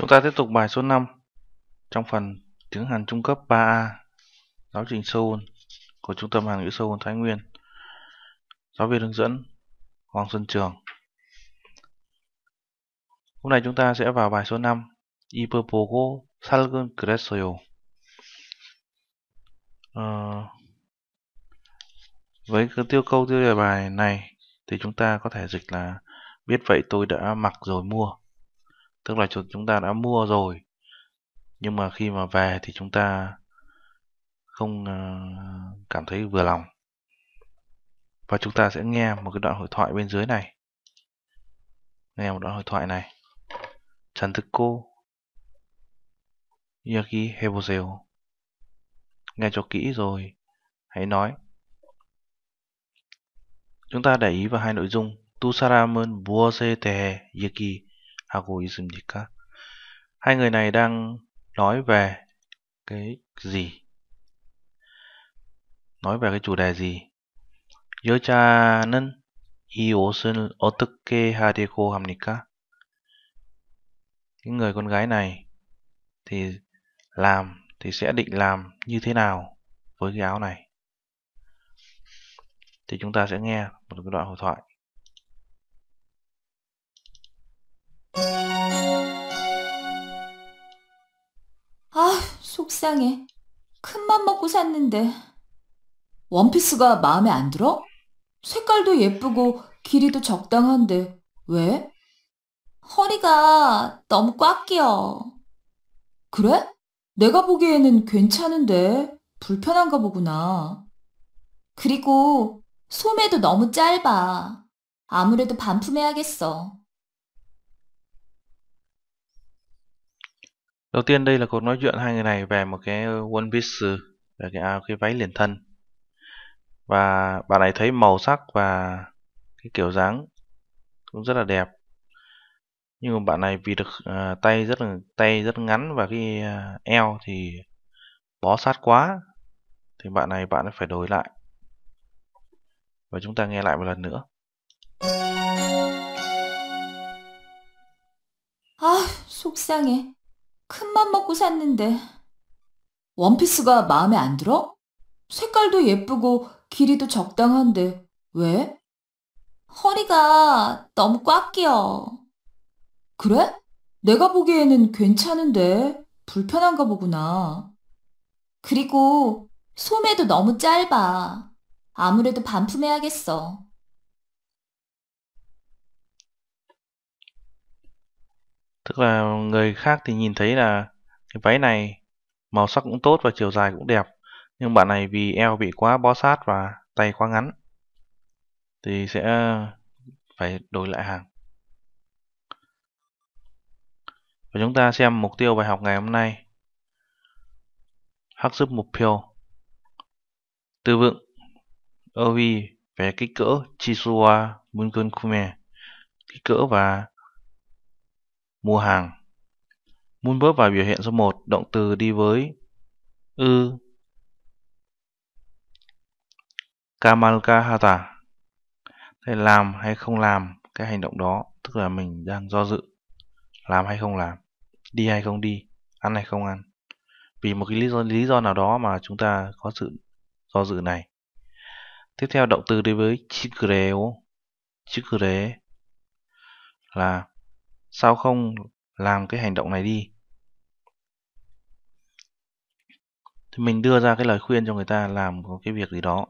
Chúng ta tiếp tục bài số 5 trong phần tiếng Hàn trung cấp 3A giáo trình Seoul của Trung tâm Hàn ngữ Seoul Thái Nguyên. Giáo viên hướng dẫn Hoàng Xuân Trường. Hôm nay chúng ta sẽ vào bài số 5 이쁘보고 살근 그랬어요. với cái tiêu câu tiêu đề bài này thì chúng ta có thể dịch là biết vậy tôi đã mặc rồi mua tức là chúng ta đã mua rồi nhưng mà khi mà về thì chúng ta không ờ, cảm thấy vừa lòng và chúng ta sẽ nghe một cái đoạn hội thoại bên dưới này nghe một đoạn hội thoại này 잔 cô 이야기 해보세요 nghe cho kỹ rồi hãy nói chúng ta để ý vào hai nội dung tu saram은 무엇에 대해 얘기 하고 ismdikat hai người này đang nói về cái gì nói về cái chủ đề gì 여자는 이 옷을 어떻게 하려고 합니까? Cái người con gái này thì làm thì sẽ định làm như thế nào với cái áo này? Thì chúng ta sẽ nghe một cái đoạn hội thoại. 아, 속상해. 큰 맘 먹고 샀는데. 원피스가 마음에 안 들어? 색깔도 예쁘고 길이도 적당한데 왜? 허리가 너무 꽉 끼어. 그래? 내가 보기에는 괜찮은데 불편한가 보구나. 그리고 소매도 너무 짧아. 아무래도 반품해야겠어. Đầu tiên đây là cuộc nói chuyện hai người này về một cái ờ, One Piece ừ, về cái áo à, cái váy liền thân. Và bạn này thấy màu sắc và cái kiểu dáng cũng rất là đẹp. Nhưng mà bạn này vì được à, tay rất là tay rất ngắn và cái à, eo thì bó sát quá thì bạn này bạn phải đổi lại. Và chúng ta nghe lại một lần nữa. 아, à, 속상해. 큰맘 먹고 샀는데. 원피스가 마음에 안 들어? 색깔도 예쁘고 길이도 적당한데 왜? 허리가 너무 꽉 끼어. 그래? 내가 보기에는 괜찮은데 불편한가 보구나. 그리고 소매도 너무 짧아. 아무래도 반품해야겠어. tức là người khác thì nhìn thấy là cái váy này màu sắc cũng tốt và chiều dài cũng đẹp nhưng bạn này vì eo bị quá bó sát và tay quá ngắn thì sẽ phải đổi lại hàng và chúng ta xem mục tiêu bài học ngày hôm nay hắc giúp mục tiêu từ vựng OV về kích cỡ Chisua Munkunkume kích cỡ và mua hàng. muốn bước vào biểu hiện số 1, động từ đi với ư Kamalkahata. Thế làm hay không làm cái hành động đó, tức là mình đang do dự làm hay không làm, đi hay không đi, ăn hay không ăn. Vì một cái lý do lý do nào đó mà chúng ta có sự do dự này. Tiếp theo động từ đi với chikure, chikure là sao không làm cái hành động này đi thì mình đưa ra cái lời khuyên cho người ta làm có cái việc gì đó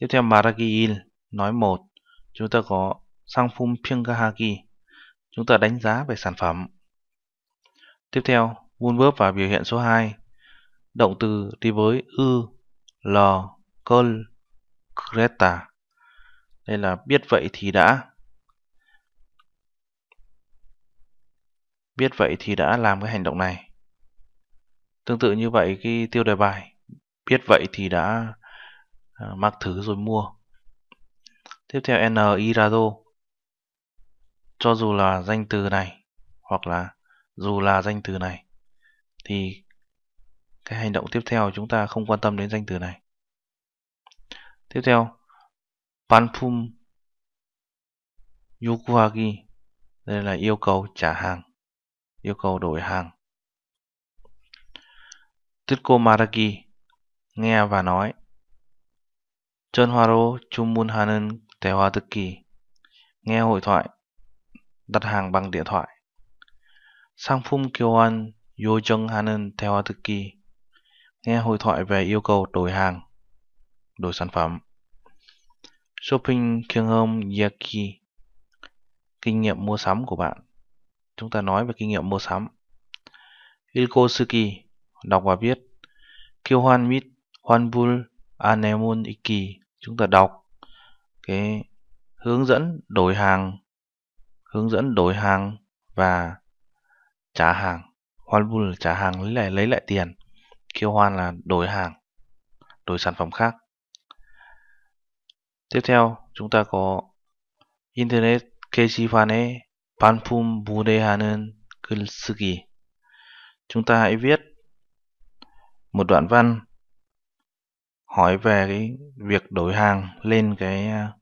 tiếp theo Marakiil nói một chúng ta có sang phun Pyongahaki chúng ta đánh giá về sản phẩm tiếp theo vun vớp vào biểu hiện số 2 động từ đi với ư l col creta đây là biết vậy thì đã biết vậy thì đã làm cái hành động này. Tương tự như vậy cái tiêu đề bài biết vậy thì đã ờ, mặc thứ rồi mua. Tiếp theo N Irado cho dù là danh từ này hoặc là dù là danh từ này thì cái hành động tiếp theo chúng ta không quan tâm đến danh từ này. Tiếp theo Panpum Yokuhagi đây là yêu cầu trả hàng yêu cầu đổi hàng. Tutko Maragi nghe và nói Chonhwaro Chumunhanen Tewa kỳ nghe hội thoại đặt hàng bằng điện thoại Sangphum Kyoan Yojonghanen Tewa kỳ nghe hội thoại về yêu cầu đổi hàng đổi sản phẩm Shopping Kyunghom Yaki kinh nghiệm mua sắm của bạn chúng ta nói về kinh nghiệm mua sắm. Ilko Suki đọc và viết Kêu hoan mít hoan bul anemun iki chúng ta đọc cái hướng dẫn đổi hàng hướng dẫn đổi hàng và trả hàng hoan bul trả hàng lấy lại lấy lại tiền kêu hoan là đổi hàng đổi sản phẩm khác tiếp theo chúng ta có internet kesifane 반품 무례하는 글쓰기 chúng ta hãy viết một đoạn văn hỏi về cái việc đổi hàng lên cái à,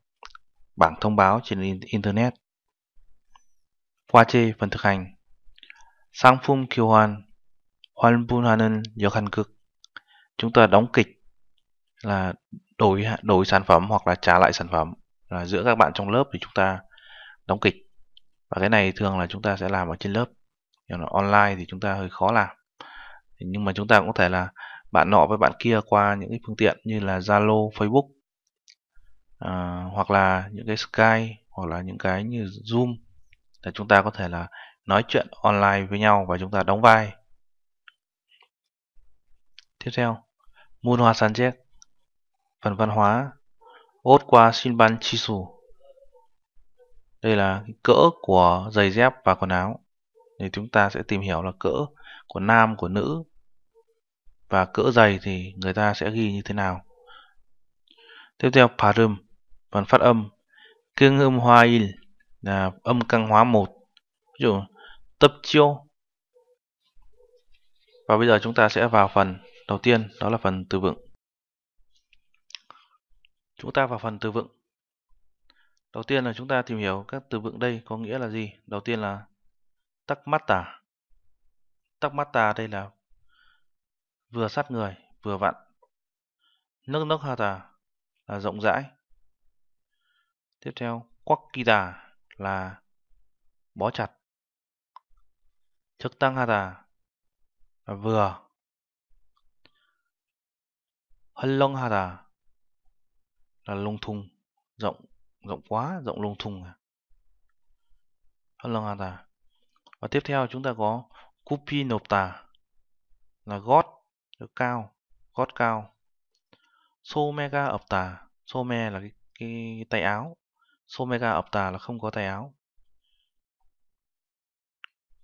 bảng thông báo trên internet qua chê phần thực hành sang Phum 상품 교환 환불하는 cực. chúng ta đóng kịch là đổi đổi sản phẩm hoặc là trả lại sản phẩm là giữa các bạn trong lớp thì chúng ta đóng kịch và cái này thường là chúng ta sẽ làm ở trên lớp nhưng là online thì chúng ta hơi khó làm nhưng mà chúng ta cũng có thể là bạn nọ với bạn kia qua những cái phương tiện như là Zalo, Facebook à, hoặc là những cái Skype hoặc là những cái như Zoom để chúng ta có thể là nói chuyện online với nhau và chúng ta đóng vai tiếp theo Munhwa Sanjek phần văn hóa Ốt qua Shinban Chisu đây là cỡ của giày dép và quần áo thì chúng ta sẽ tìm hiểu là cỡ của nam của nữ và cỡ giày thì người ta sẽ ghi như thế nào tiếp theo parum phần phát âm kinh âm hoa il là âm căng hóa một ví dụ tập chiêu và bây giờ chúng ta sẽ vào phần đầu tiên đó là phần từ vựng chúng ta vào phần từ vựng Đầu tiên là chúng ta tìm hiểu các từ vựng đây có nghĩa là gì. Đầu tiên là tắc mắt tả. Tắc mắt tà đây là vừa sát người, vừa vặn. Nước nước hà tà là rộng rãi. Tiếp theo, quắc kỳ tà là bó chặt. Chức tăng hà tà là vừa. Hân long hà tà là lung thùng, rộng rộng quá, rộng lung thung. À. Halangata. Và tiếp theo chúng ta có Kupi nộp tà là gót cao, gót cao. So mega ập tà, so me là cái, cái tay áo, so mega ập tà là không có tay áo.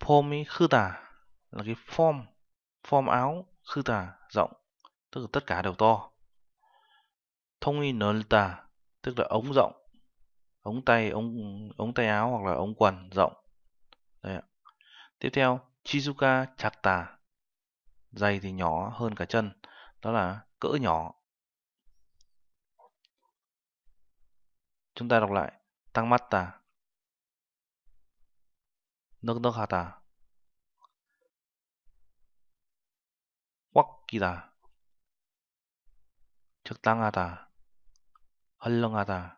Pomi khư tà là cái form, form áo khư tà rộng, tức là tất cả đều to. Thông y nở tà, tức là ống rộng ống tay ống ống tay áo hoặc là ống quần rộng Đấy ạ. tiếp theo Chizuka Chata giày thì nhỏ hơn cả chân đó là cỡ nhỏ chúng ta đọc lại tăng mắt ta, nước nước hà ta, quắc kỳ ta, chức tăng hà ta, hân lông hà ta.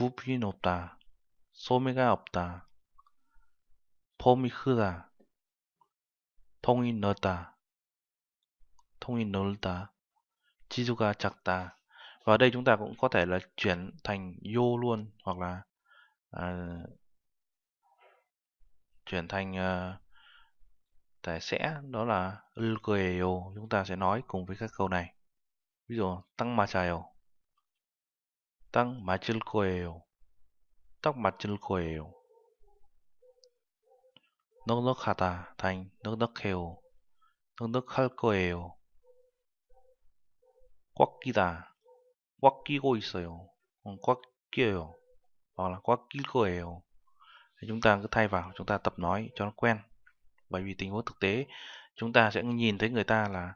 굽이 높다. 소매가 없다. 폼이 크다. 통이 넓다. 통이 넓다. 지수가 작다. Và đây chúng ta cũng có thể là chuyển thành vô luôn hoặc là à, chuyển thành à, tài sẽ đó là ư chúng ta sẽ nói cùng với các câu này. Ví dụ tăng ma chào Tăng macil koeo. Tóc macil koeo. Nước nước hata thành nước nước kheo. Nước nước khal koeo. 꽉끼다. 꽉 끼고 있어요. 꽉 끼어요. Hoặc là 꽉끼 거예요. chúng ta cứ thay vào, chúng ta tập nói cho nó quen. Bởi vì tình huống thực tế, chúng ta sẽ nhìn thấy người ta là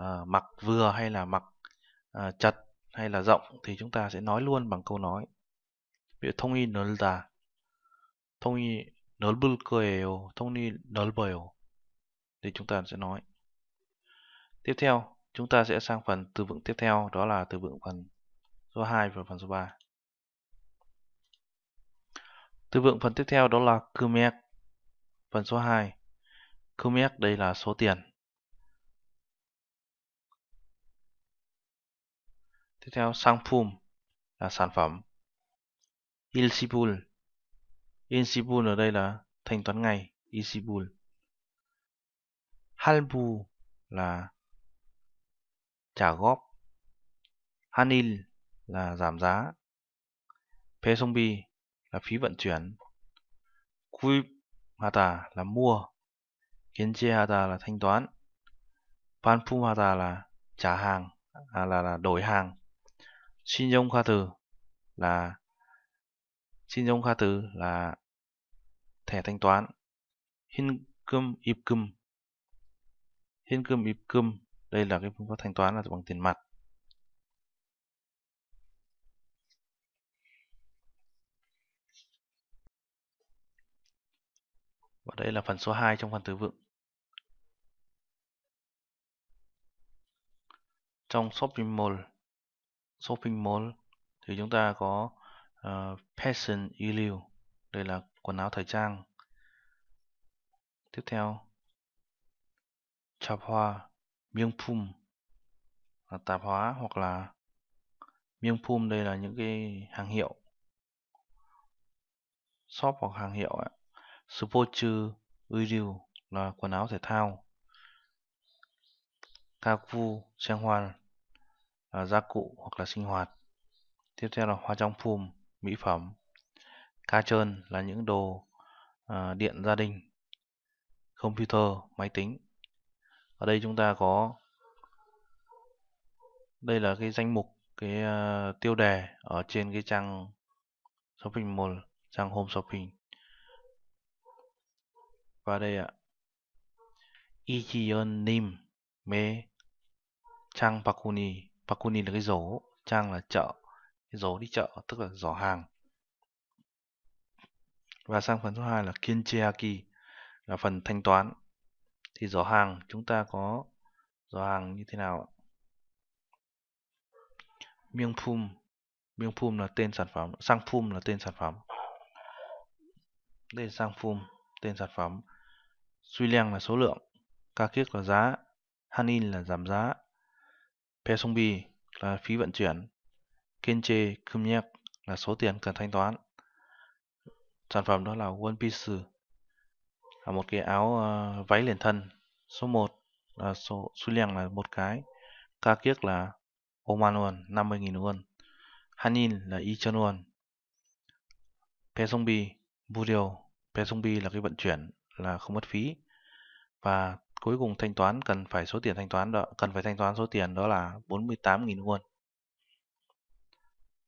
uh, mặc vừa hay là mặc uh, chật hay là rộng thì chúng ta sẽ nói luôn bằng câu nói. Ví dụ thông y là Thông y 넓을 거예요. Thông y 넓어요. Thì chúng ta sẽ nói. Tiếp theo, chúng ta sẽ sang phần từ vựng tiếp theo, đó là từ vựng phần số 2 và phần số 3. Từ vựng phần tiếp theo đó là Kumek. Phần số 2. Kumek đây là số tiền. tiếp theo sang Sangphum là sản phẩm Ilsibul Ilsibul ở đây là thanh toán ngày Ilsibul Halbu là trả góp Hanil là giảm giá Pesongbi là phí vận chuyển Kuip Hata là mua Kenche Hata là thanh toán Panphum Hata là trả hàng à, là, là đổi hàng xin 신용 từ là xin 신용 từ là thẻ thanh toán 현금 입금 현금 입금 đây là cái phương pháp thanh toán là bằng tiền mặt và đây là phần số 2 trong phần từ vựng trong shopping mall shopping mall thì chúng ta có uh, ờ, fashion Ilu đây là quần áo thời trang tiếp theo chạp hoa miêng phum tạp hóa hoặc là miêng phum đây là những cái hàng hiệu shop hoặc hàng hiệu ạ Spochu Uiru là quần áo thể thao Kaku sang Hoa À, gia cụ hoặc là sinh hoạt. Tiếp theo là hoa trong phùm, mỹ phẩm. Ca trơn là những đồ à, điện gia đình, computer, máy tính. Ở đây chúng ta có đây là cái danh mục cái à, tiêu đề ở trên cái trang shopping mall, trang home shopping. Và đây ạ. ichion Nim Me Chang Pakuni Pakuni là cái rổ, Trang là chợ, cái rổ đi chợ tức là giỏ hàng. Và sang phần thứ hai là Kinchiaki là phần thanh toán. Thì giỏ hàng chúng ta có giỏ hàng như thế nào ạ? Miêng Phum Miêng Phum là tên sản phẩm, Sang Phum là tên sản phẩm. Đây là Sang Phum, tên sản phẩm. Suy Leng là số lượng, Ca Kiếc là giá, Hanin là giảm giá, Pe song bi là phí vận chuyển, Kenche Kumyak là số tiền cần thanh toán. Sản phẩm đó là One Piece là một cái áo uh, váy liền thân. Số 1 là số số leng là một cái, ca kiếc là Oman won 50.000 won. Hanin là Ichon won. Pe song bi là cái vận chuyển là không mất phí và cuối cùng thanh toán cần phải số tiền thanh toán đó cần phải thanh toán số tiền đó là 48.000 won.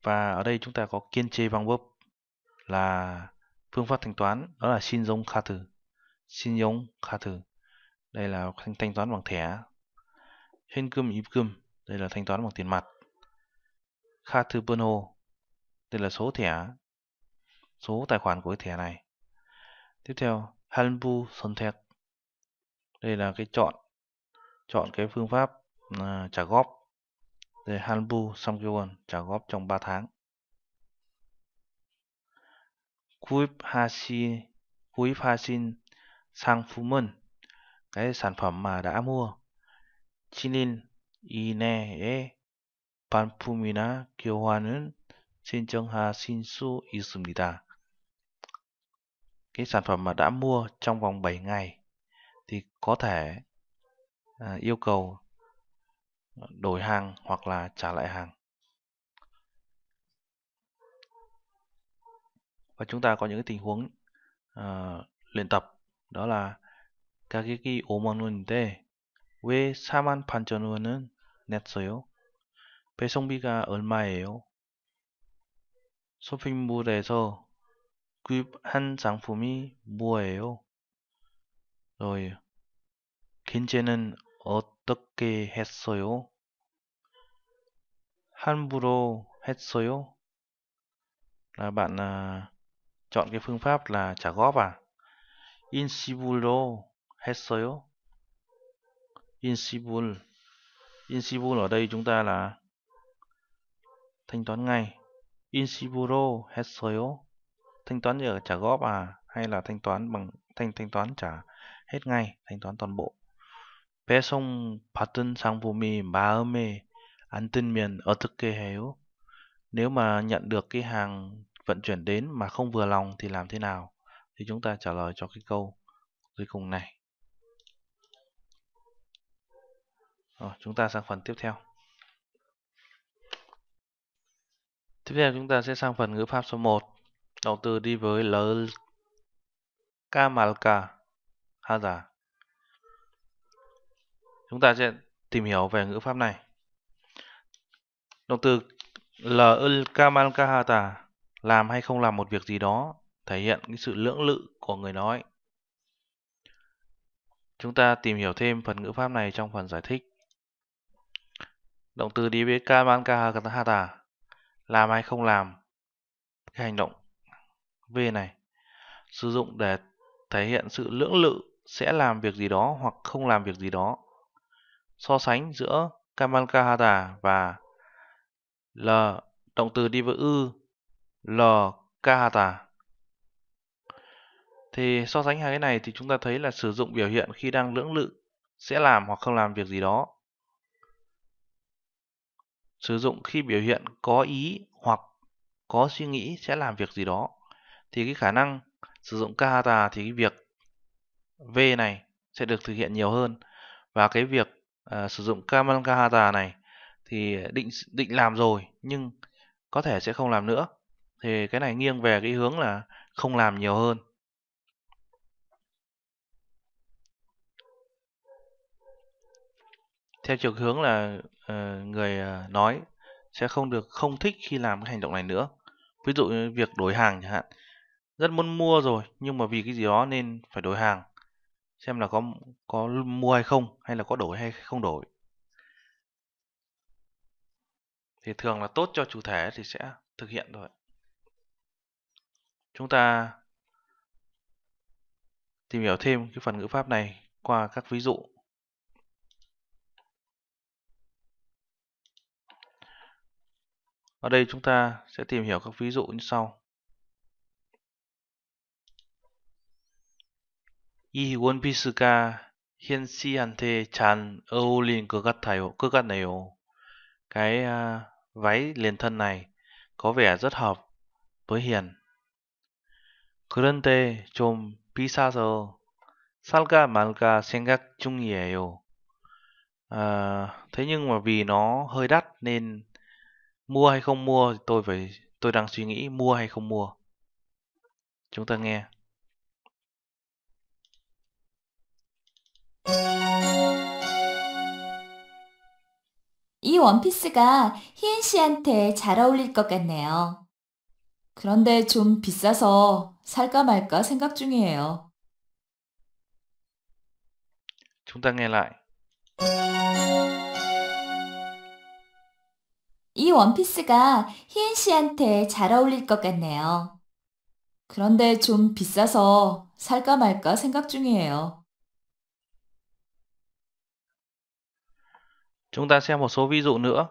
Và ở đây chúng ta có kiên chê bang bóp là phương pháp thanh toán đó là xin dông kha thử. Xin dông kha thử. Đây là thanh, thanh toán bằng thẻ. Hên cơm yip cơm. Đây là thanh toán bằng tiền mặt. Kha thư bơn hồ. Đây là số thẻ. Số tài khoản của cái thẻ này. Tiếp theo, Hanbu Sontek đây là cái chọn chọn cái phương pháp à, trả góp đây Hanbu Samgyewon trả góp trong 3 tháng 구입 하시 구입 하신 상품은 cái sản phẩm mà đã mua chinin 이내에 반품이나 교환은 신청하신 수 있습니다. Cái sản phẩm mà đã mua trong vòng 7 ngày thì có thể à, yêu cầu đổi hàng hoặc là trả lại hàng. Và chúng ta có những tình huống à, luyện tập đó là 가격이 5만 원인데 왜 4만 8천 원은 냈어요? 배송비가 얼마예요? 쇼핑몰에서 구입한 상품이 뭐예요? rồi 김제는 어떻게 했어요? 함부로 했어요? Là bạn à, chọn cái phương pháp là trả góp à? Insibul로 했어요? Insibul Insibul ở đây chúng ta là thanh toán ngay. Insiburo 했어요? Thanh toán ở trả góp à? Hay là thanh toán bằng thanh thanh toán trả hết ngay, thanh toán toàn bộ. 배송 받은 상품이 마음에 안 들면 어떻게 해요? Nếu mà nhận được cái hàng vận chuyển đến mà không vừa lòng thì làm thế nào? Thì chúng ta trả lời cho cái câu cuối cùng này. Rồi, chúng ta sang phần tiếp theo. Tiếp theo chúng ta sẽ sang phần ngữ pháp số 1. Động từ đi với l kamalka hazard. Chúng ta sẽ tìm hiểu về ngữ pháp này. Động từ lul kamal kahata làm hay không làm một việc gì đó thể hiện cái sự lưỡng lự của người nói. Chúng ta tìm hiểu thêm phần ngữ pháp này trong phần giải thích. Động từ đi với kamal kahata làm hay không làm cái hành động V này sử dụng để thể hiện sự lưỡng lự sẽ làm việc gì đó hoặc không làm việc gì đó. So sánh giữa Kamankahata và L động từ đi với ư L kahata. Thì so sánh hai cái này thì chúng ta thấy là sử dụng biểu hiện khi đang lưỡng lự sẽ làm hoặc không làm việc gì đó. Sử dụng khi biểu hiện có ý hoặc có suy nghĩ sẽ làm việc gì đó. Thì cái khả năng sử dụng kahata thì cái việc V này sẽ được thực hiện nhiều hơn và cái việc uh, sử dụng Kamankahata này thì định định làm rồi nhưng có thể sẽ không làm nữa thì cái này nghiêng về cái hướng là không làm nhiều hơn theo chiều hướng là uh, người ờ, nói sẽ không được không thích khi làm cái hành động này nữa ví dụ như việc đổi hàng chẳng hạn rất muốn mua rồi nhưng mà vì cái gì đó nên phải đổi hàng xem là có có mua hay không hay là có đổi hay không đổi thì thường là tốt cho chủ thể thì sẽ thực hiện thôi chúng ta tìm hiểu thêm cái phần ngữ pháp này qua các ví dụ ở đây chúng ta sẽ tìm hiểu các ví dụ như sau 이원피스가 현씨한테 잘 어울린 것 같아요. 것 같네요. Cái uh, váy liền thân này có vẻ rất hợp với Hiền. 그런데 좀 비싸서 살까 말까 생각 중이에요. À, thế nhưng mà vì nó hơi đắt nên mua hay không mua tôi phải tôi đang suy nghĩ mua hay không mua. Chúng ta nghe. 이 원피스가 희은 씨한테 잘 어울릴 것 같네요. 그런데 좀 비싸서 살까 말까 생각 중이에요. Chúng 이 원피스가 희은 씨한테 잘 어울릴 것 같네요. 그런데 좀 비싸서 살까 말까 생각 중이에요. Chúng ta xem một số ví dụ nữa.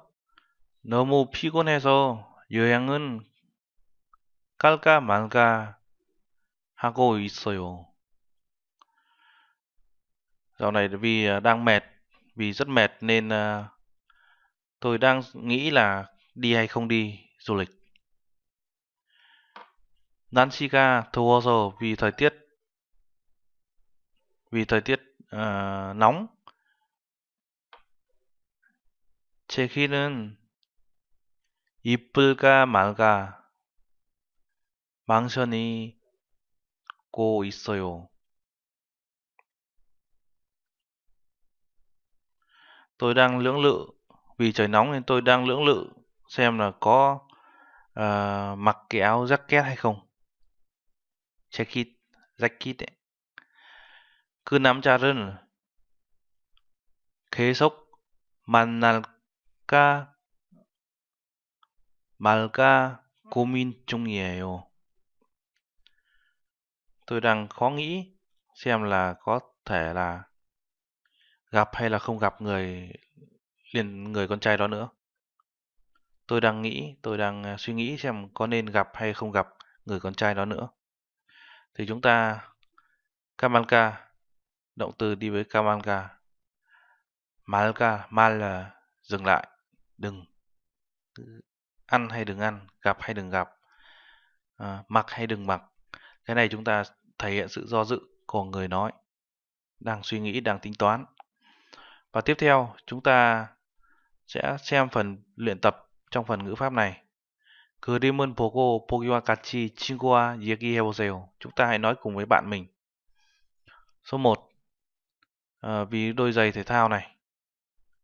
너무 피곤해서 여행은 깔까 말까 하고 있어요. Dạo này vì à, đang mệt, vì rất mệt nên à, tôi đang nghĩ là đi hay không đi du lịch. Nansiga 더워서 vì thời tiết vì thời tiết uh, nóng 제 길은 이쁠까 말까 망설이 고 있어요. Tôi đang lưỡng lự vì trời nóng nên tôi đang lưỡng lự xem là có uh, mặc cái áo jacket hay không. Jacket, jacket ấy. 그 남자는 계속 만날 할까 말까 고민 중이에요. Tôi đang khó nghĩ xem là có thể là gặp hay là không gặp người liền người con trai đó nữa. Tôi đang nghĩ, tôi đang à, suy nghĩ xem có nên gặp hay không gặp người con trai đó nữa. Thì chúng ta Kamalka động từ đi với Kamalka. Malka, mal là dừng lại đừng ăn hay đừng ăn gặp hay đừng gặp à, mặc hay đừng mặc cái này chúng ta thể hiện sự do dự của người nói đang suy nghĩ đang tính toán và tiếp theo chúng ta sẽ xem phần luyện tập trong phần ngữ pháp này 그림은 보고 보기와 같이 친구와 얘기해보세요. Chúng ta hãy nói cùng với bạn mình. Số 1. À, ờ, vì đôi giày thể thao này.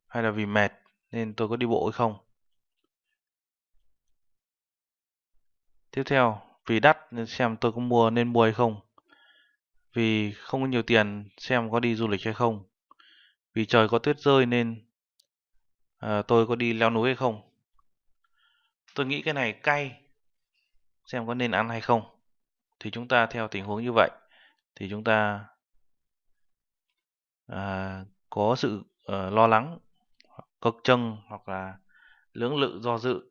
Hay là vì mệt nên tôi có đi bộ hay không. Tiếp theo, vì đắt nên xem tôi có mua nên mua hay không. Vì không có nhiều tiền xem có đi du lịch hay không. Vì trời có tuyết rơi nên à, tôi có đi leo núi hay không. Tôi nghĩ cái này cay xem có nên ăn hay không. Thì chúng ta theo tình huống như vậy thì chúng ta à, có sự à, lo lắng cực chừng hoặc là lưỡng lự do dự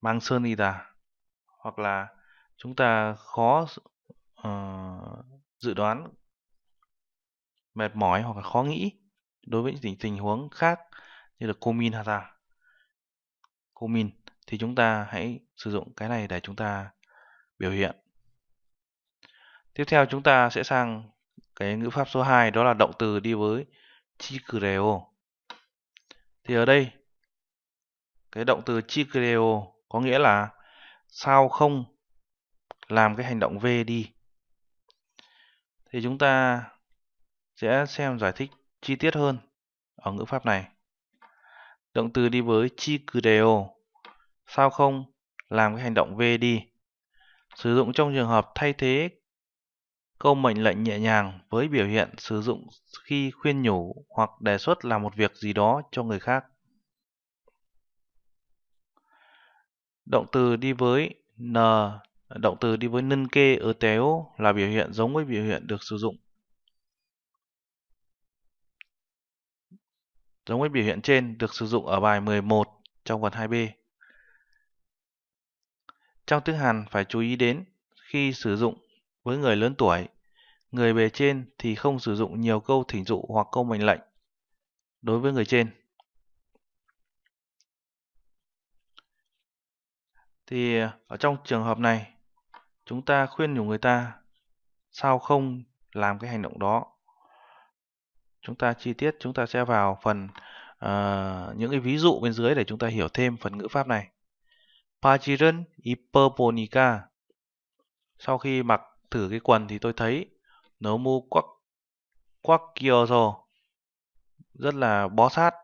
mang sơn đi đà hoặc là chúng ta khó uh, dự đoán mệt mỏi hoặc là khó nghĩ đối với những tình huống khác như là comin hata comin thì chúng ta hãy sử dụng cái này để chúng ta biểu hiện tiếp theo chúng ta sẽ sang cái ngữ pháp số 2 đó là động từ đi với chicreo. Thì ở đây cái động từ chicreo có nghĩa là sao không làm cái hành động V đi. Thì chúng ta sẽ xem giải thích chi tiết hơn ở ngữ pháp này. Động từ đi với chicreo. Sao không làm cái hành động V đi. Sử dụng trong trường hợp thay thế câu mệnh lệnh nhẹ nhàng với biểu hiện sử dụng khi khuyên nhủ hoặc đề xuất làm một việc gì đó cho người khác. Động từ đi với n, động từ đi với nân kê ở téo là biểu hiện giống với biểu hiện được sử dụng. Giống với biểu hiện trên được sử dụng ở bài 11 trong vần 2B. Trong tiếng Hàn phải chú ý đến khi sử dụng với người lớn tuổi, người bề trên thì không sử dụng nhiều câu thỉnh dụ hoặc câu mệnh lệnh đối với người trên. Thì ở trong trường hợp này, chúng ta khuyên nhủ người ta sao không làm cái hành động đó. Chúng ta chi tiết, chúng ta sẽ vào phần uh, những cái ví dụ bên dưới để chúng ta hiểu thêm phần ngữ pháp này. Pachiren Iperponica Sau khi mặc thử cái quần thì tôi thấy nó kia rồi rất là bó sát,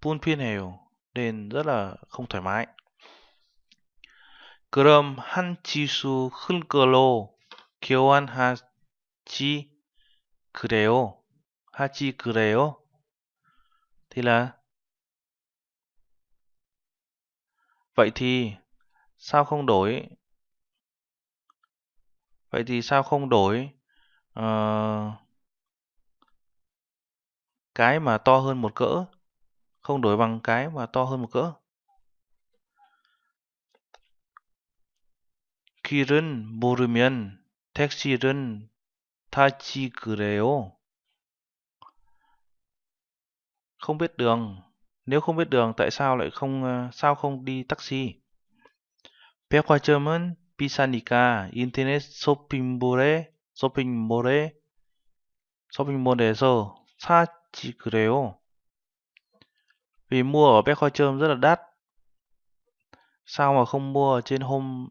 phun phiên hều nên rất là không thoải mái. 그럼 한 치수 흘끌로 교환하지 그래요. 하지 그래요. Thì là Vậy thì sao không đổi vậy thì sao không đổi uh, cái mà to hơn một cỡ không đổi bằng cái mà to hơn một cỡ 길은 모르면 택시는 타지 그래요. Không biết đường. Nếu không biết đường tại sao lại không ờ, sao không đi taxi? 백화점은 비싸니까 인터넷 쇼핑몰에 쇼핑몰에 쇼핑몰에서 사지 그래요. Vì mua ở Bekhojum rất là đắt. Sao mà không mua ở trên home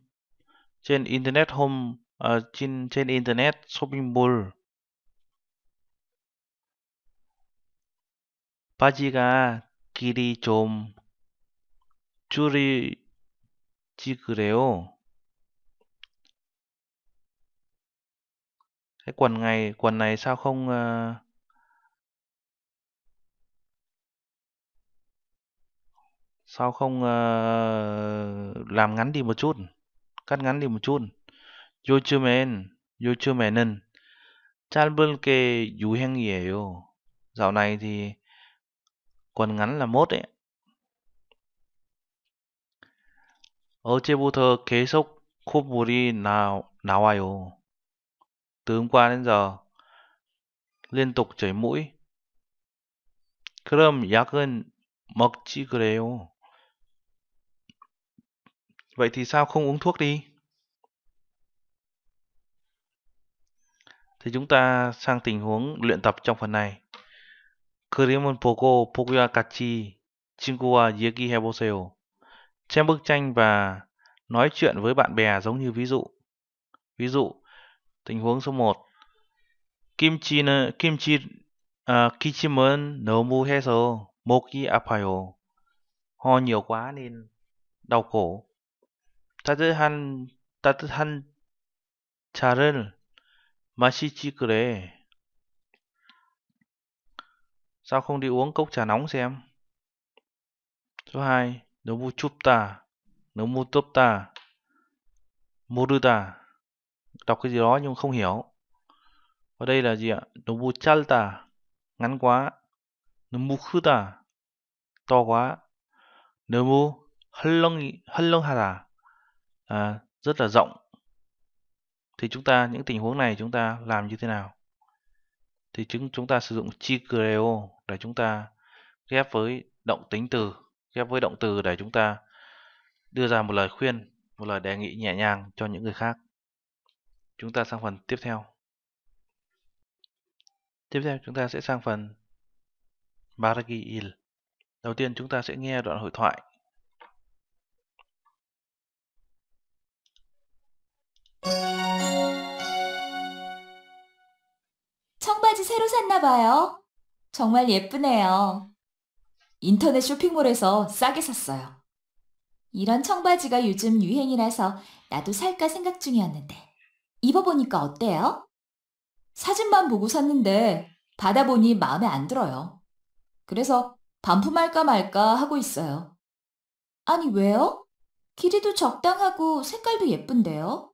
trên internet home ở uh, trên trên internet shopping mall. 바지가 길이 좀 줄이지 그래요. cái quần này quần này sao không uh... sao không uh, làm ngắn đi một chút cắt ngắn đi một chút vô chưa mền vô chưa mền nên 짧은 게 유행이에요 dạo này thì quần ngắn là mốt ấy 어제부터 계속 콧물이 나, 나와요 từ hôm qua đến giờ liên tục chảy mũi. 그럼 약은 먹지 그래요. Vậy thì sao không uống thuốc đi? Thì chúng ta sang tình huống luyện tập trong phần này. 그림은 보고 보고야 같이 친구와 얘기해 보세요. Xem bức tranh và nói chuyện với bạn bè giống như ví dụ. Ví dụ, Tình huống số 1. Kim chi nè, kim chi à, kichim은 너무 해서 목이 아파요. Ho nhiều quá nên đau cổ. Ta ta 따뜻한 mà chi 마시지 cười. Sao không đi uống cốc trà nóng xem? Số 2. 너무 ta, 너무 đưa ta đọc cái gì đó nhưng không hiểu. Ở đây là gì ạ? Nobu chalta, ngắn quá. Nobu khuta, to quá. Nobu hallong hallonghara, à, rất là rộng. Thì chúng ta, những tình huống này chúng ta làm như thế nào? Thì chúng, chúng ta sử dụng chikureo để chúng ta ghép với động tính từ, ghép với động từ để chúng ta đưa ra một lời khuyên, một lời đề nghị nhẹ nhàng cho những người khác. Chúng ta sang phần tiếp theo. Tiếp theo chúng ta sẽ sang phần Margiil. Đầu tiên chúng ta sẽ nghe đoạn hội thoại. 청바지 새로 샀나 봐요. 정말 예쁘네요. 인터넷 쇼핑몰에서 싸게 샀어요. 이런 청바지가 요즘 유행이라서 나도 살까 생각 중이었는데. 입어보니까 어때요? 사진만 보고 샀는데 받아보니 마음에 안 들어요. 그래서 반품할까 말까 하고 있어요. 아니, 왜요? 길이도 적당하고 색깔도 예쁜데요?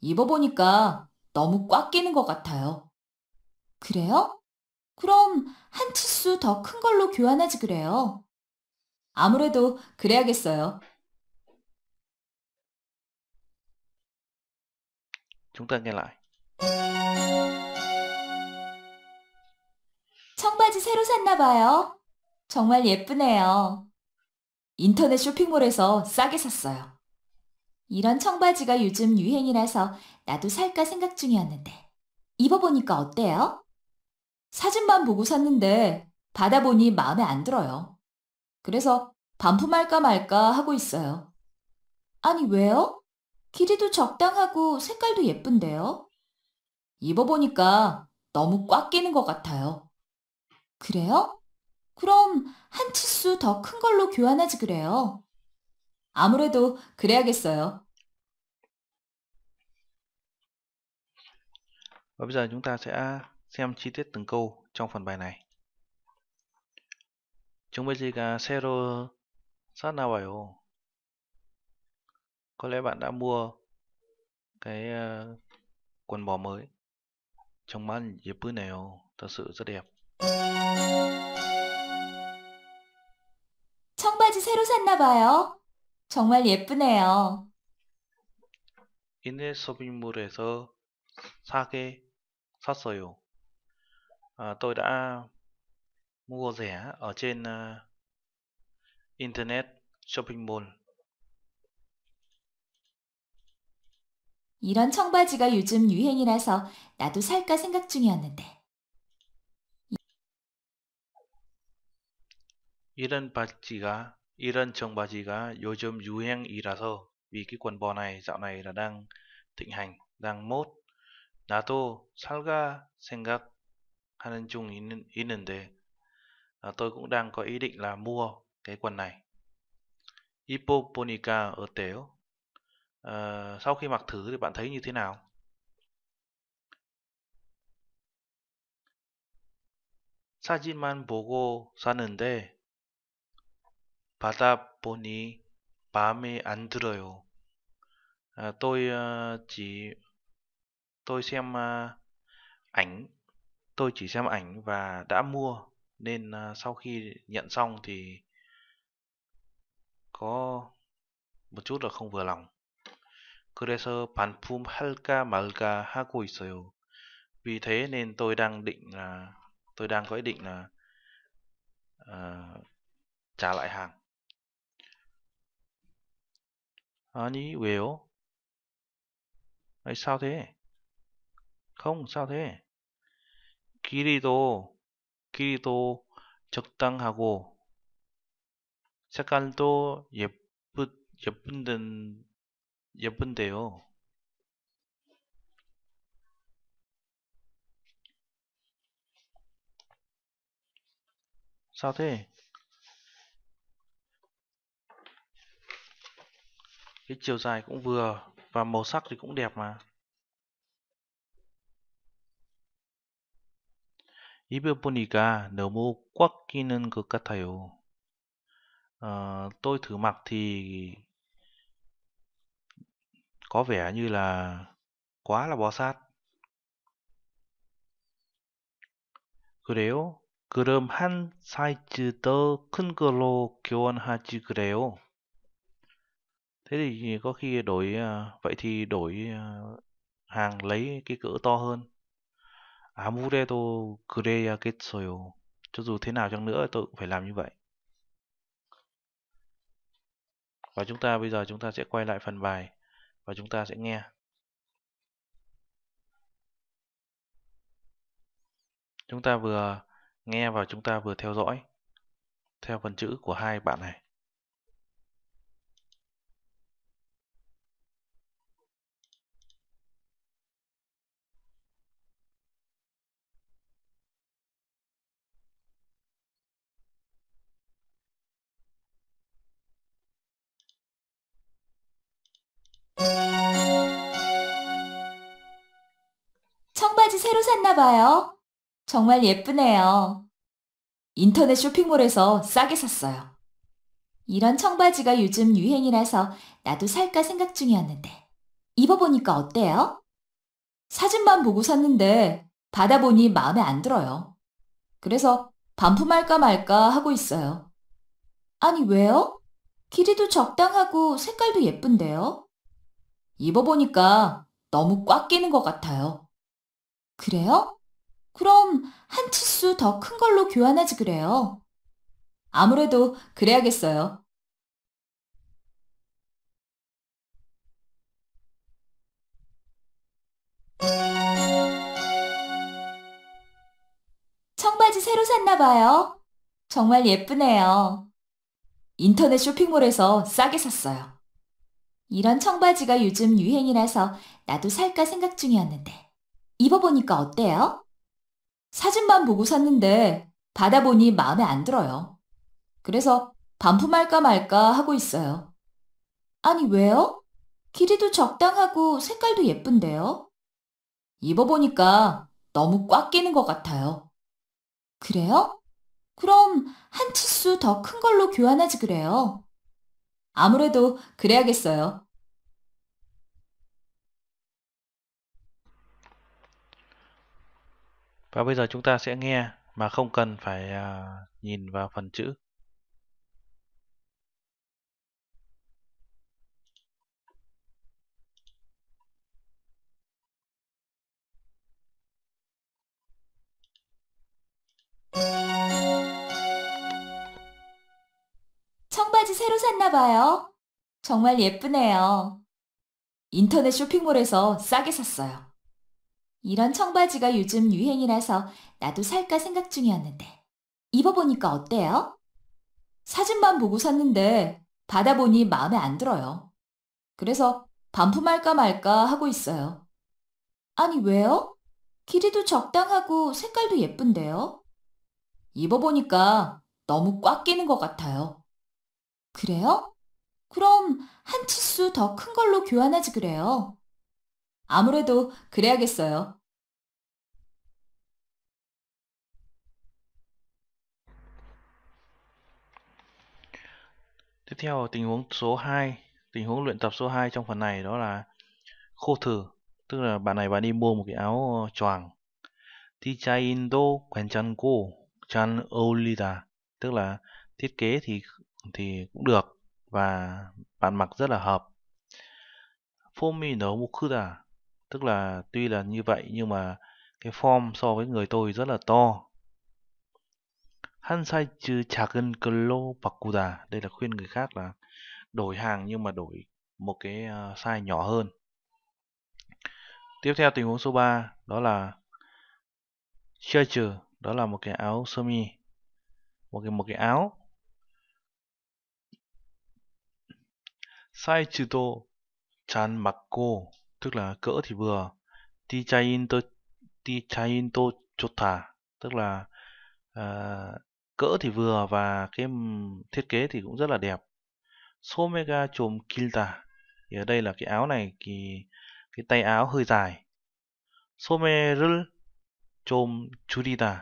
입어보니까 너무 꽉 끼는 것 같아요. 그래요? 그럼 한 치수 더 큰 걸로 교환하지 그래요. 아무래도 그래야겠어요. Chúng ta nghe lại. 청바지 새로 샀나 봐요. 정말 예쁘네요. 인터넷 쇼핑몰에서 싸게 샀어요. 이런 청바지가 요즘 유행이라서 나도 살까 생각 중이었는데. 입어보니까 어때요? 사진만 보고 샀는데 받아보니 마음에 안 들어요. 그래서 반품할까 말까 하고 있어요. 아니, 왜요? 길이도 적당하고 색깔도 예쁜데요? 입어보니까 너무 꽉 끼는 것 같아요. 그래요? 그럼 한 치수 더 큰 걸로 교환하지 그래요. 아무래도 그래야겠어요. Và bây giờ chúng ta sẽ xem chi tiết từng câu trong phần bài này. 정말 제가 새로 사나봐요. có lẽ bạn đã mua cái ờ, quần bò mới trong mắt 예쁘네요 thật sự rất đẹp 청바지 새로 샀나 봐요 정말 예쁘네요 인해 쇼핑몰에서 사게 샀어요 아, tôi đã mua rẻ ở trên uh, internet shopping mall 이런 청바지가 요즘 유행이라서 나도 살까 생각 중이었는데. 이런 바지가 이런 청바지가 요즘 유행이라서 vì cái quần bò này dạo này là đang thịnh hành, đang mốt. 나도 살까 생각하는 중 있는, 있는데 à, tôi cũng đang có ý định là mua cái quần này. 입고 보니까 어때요? uh, sau khi mặc thử thì bạn thấy như thế nào 사진만 보고 사는데 받아 보니 마음에 안 들어요. Ờ, tôi ờ, chỉ tôi xem ảnh, tôi chỉ xem ảnh và đã mua nên sau khi nhận xong thì có một chút là không vừa lòng. 그래서 반품할까 말까 하고 있어요. Vì thế nên tôi đang định là tôi đang có ý định là uh, trả lại hàng. 아니 왜요? ấy sao thế? Không sao thế? 길이도 길이도 적당하고 색깔도 예쁘 예쁜데 예쁜데요. Sao thế? Cái chiều dài cũng vừa và màu sắc thì cũng đẹp mà. 입어보니까 너무 꽉 끼는 것 같아요. 어, tôi thử mặc thì có vẻ như là quá là bó sát. han sai tơ 그럼 한 lô 더큰 걸로 교환하지 그래요? Thế thì có khi đổi à, vậy thì đổi à, hàng lấy cái cỡ to hơn. 아무래도 그래야겠어요. Cho dù thế nào chăng nữa tôi cũng phải làm như vậy. Và chúng ta bây giờ chúng ta sẽ quay lại phần bài và chúng ta sẽ nghe chúng ta vừa nghe và chúng ta vừa theo dõi theo phần chữ của hai bạn này 청바지 새로 샀나 봐요. 정말 예쁘네요. 인터넷 쇼핑몰에서 싸게 샀어요. 이런 청바지가 요즘 유행이라서 나도 살까 생각 중이었는데. 입어보니까 어때요? 사진만 보고 샀는데 받아보니 마음에 안 들어요. 그래서 반품할까 말까 하고 있어요. 아니, 왜요? 길이도 적당하고 색깔도 예쁜데요? 입어보니까 너무 꽉 끼는 것 같아요. 그래요? 그럼 한 치수 더 큰 걸로 교환하지 그래요. 아무래도 그래야겠어요. 청바지 새로 샀나 봐요. 정말 예쁘네요. 인터넷 쇼핑몰에서 싸게 샀어요. 이런 청바지가 요즘 유행이라서 나도 살까 생각 중이었는데. 입어보니까 어때요? 사진만 보고 샀는데 받아보니 마음에 안 들어요. 그래서 반품할까 말까 하고 있어요. 아니, 왜요? 길이도 적당하고 색깔도 예쁜데요? 입어보니까 너무 꽉 끼는 것 같아요. 그래요? 그럼 한 치수 더 큰 걸로 교환하지 그래요. 아무래도 그래야겠어요. Và bây giờ chúng ta sẽ nghe mà không cần phải à, nhìn vào phần chữ. 청바지 새로 샀나 봐요. 정말 예쁘네요. 인터넷 쇼핑몰에서 싸게 샀어요. 이런 청바지가 요즘 유행이라서 나도 살까 생각 중이었는데. 입어보니까 어때요? 사진만 보고 샀는데 받아보니 마음에 안 들어요. 그래서 반품할까 말까 하고 있어요. 아니, 왜요? 길이도 적당하고 색깔도 예쁜데요? 입어보니까 너무 꽉 끼는 것 같아요. 그래요? 그럼 한 치수 더 큰 걸로 교환하지 그래요. 아무래도 그래야겠어요. Tiếp theo tình huống số 2, tình huống luyện tập số 2 trong phần này đó là khô thử, tức là bạn này bạn đi mua một cái áo ờ, choàng. 디자인도 괜찮고 잘 어울리다. tức là thiết kế thì thì cũng được và bạn mặc rất là hợp. Fumi no mukuda tức là tuy là như vậy nhưng mà cái form so với người tôi rất là to. Hansai chư 작은 글로 바꾸다. Đây là khuyên người khác là đổi hàng nhưng mà đổi một cái ờ, size nhỏ hơn. Tiếp theo tình huống số 3 đó là shirt đó là một cái áo sơ mi. Một cái một cái áo 사이즈 도잔 맞고 tức là cỡ thì vừa 디자인 도 디자인 도 좋다 tức là uh, cỡ thì vừa và cái thiết kế thì cũng rất là đẹp 소매가 좀 길다 thì ở đây là cái áo này thì cái tay áo hơi dài 소매를 좀 줄이다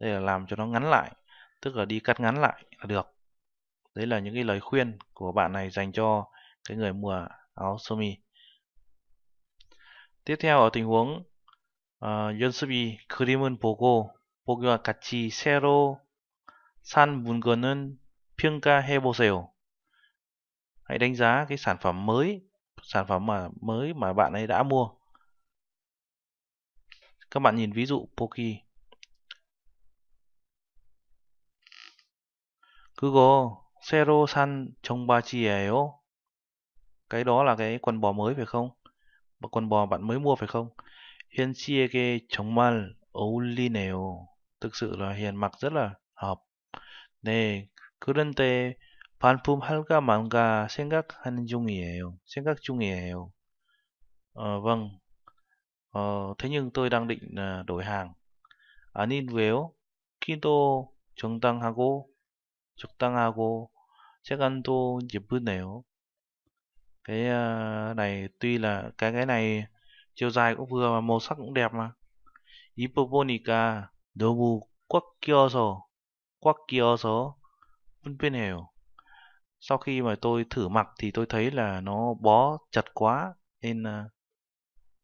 đây là làm cho nó ngắn lại tức là đi cắt ngắn lại là được đấy là những cái lời khuyên của bạn này dành cho cái người mua áo sơ mi tiếp theo ở tình huống uh, 연습이 그림은 보고 보기와 같이 새로 산 물건은 평가해 보세요 hãy đánh giá cái sản phẩm mới sản phẩm mà mới mà bạn ấy đã mua các bạn nhìn ví dụ Poki 그거 새로 산 청바지예요 cái đó là cái quần bò mới phải không và quần bò bạn mới mua phải không hiền chia cái chống mal 어울리네요 thực sự là hiền mặc rất là hợp phản cả, 네 그런데 반품할까 말까 생각하는 중이에요 생각 중이에요 ờ, vâng ờ, thế nhưng tôi đang định à, đổi hàng Nên 아니 왜요 키도 tôi 적당하고 시간도 예쁘네요 cái ờ, này tuy là cái cái này chiều dài cũng vừa mà màu sắc cũng đẹp mà Ipoponica Dobu Quackioso Quackioso Vân Viên Hiểu Sau khi mà tôi thử mặc thì tôi thấy là nó bó chặt quá nên ờ,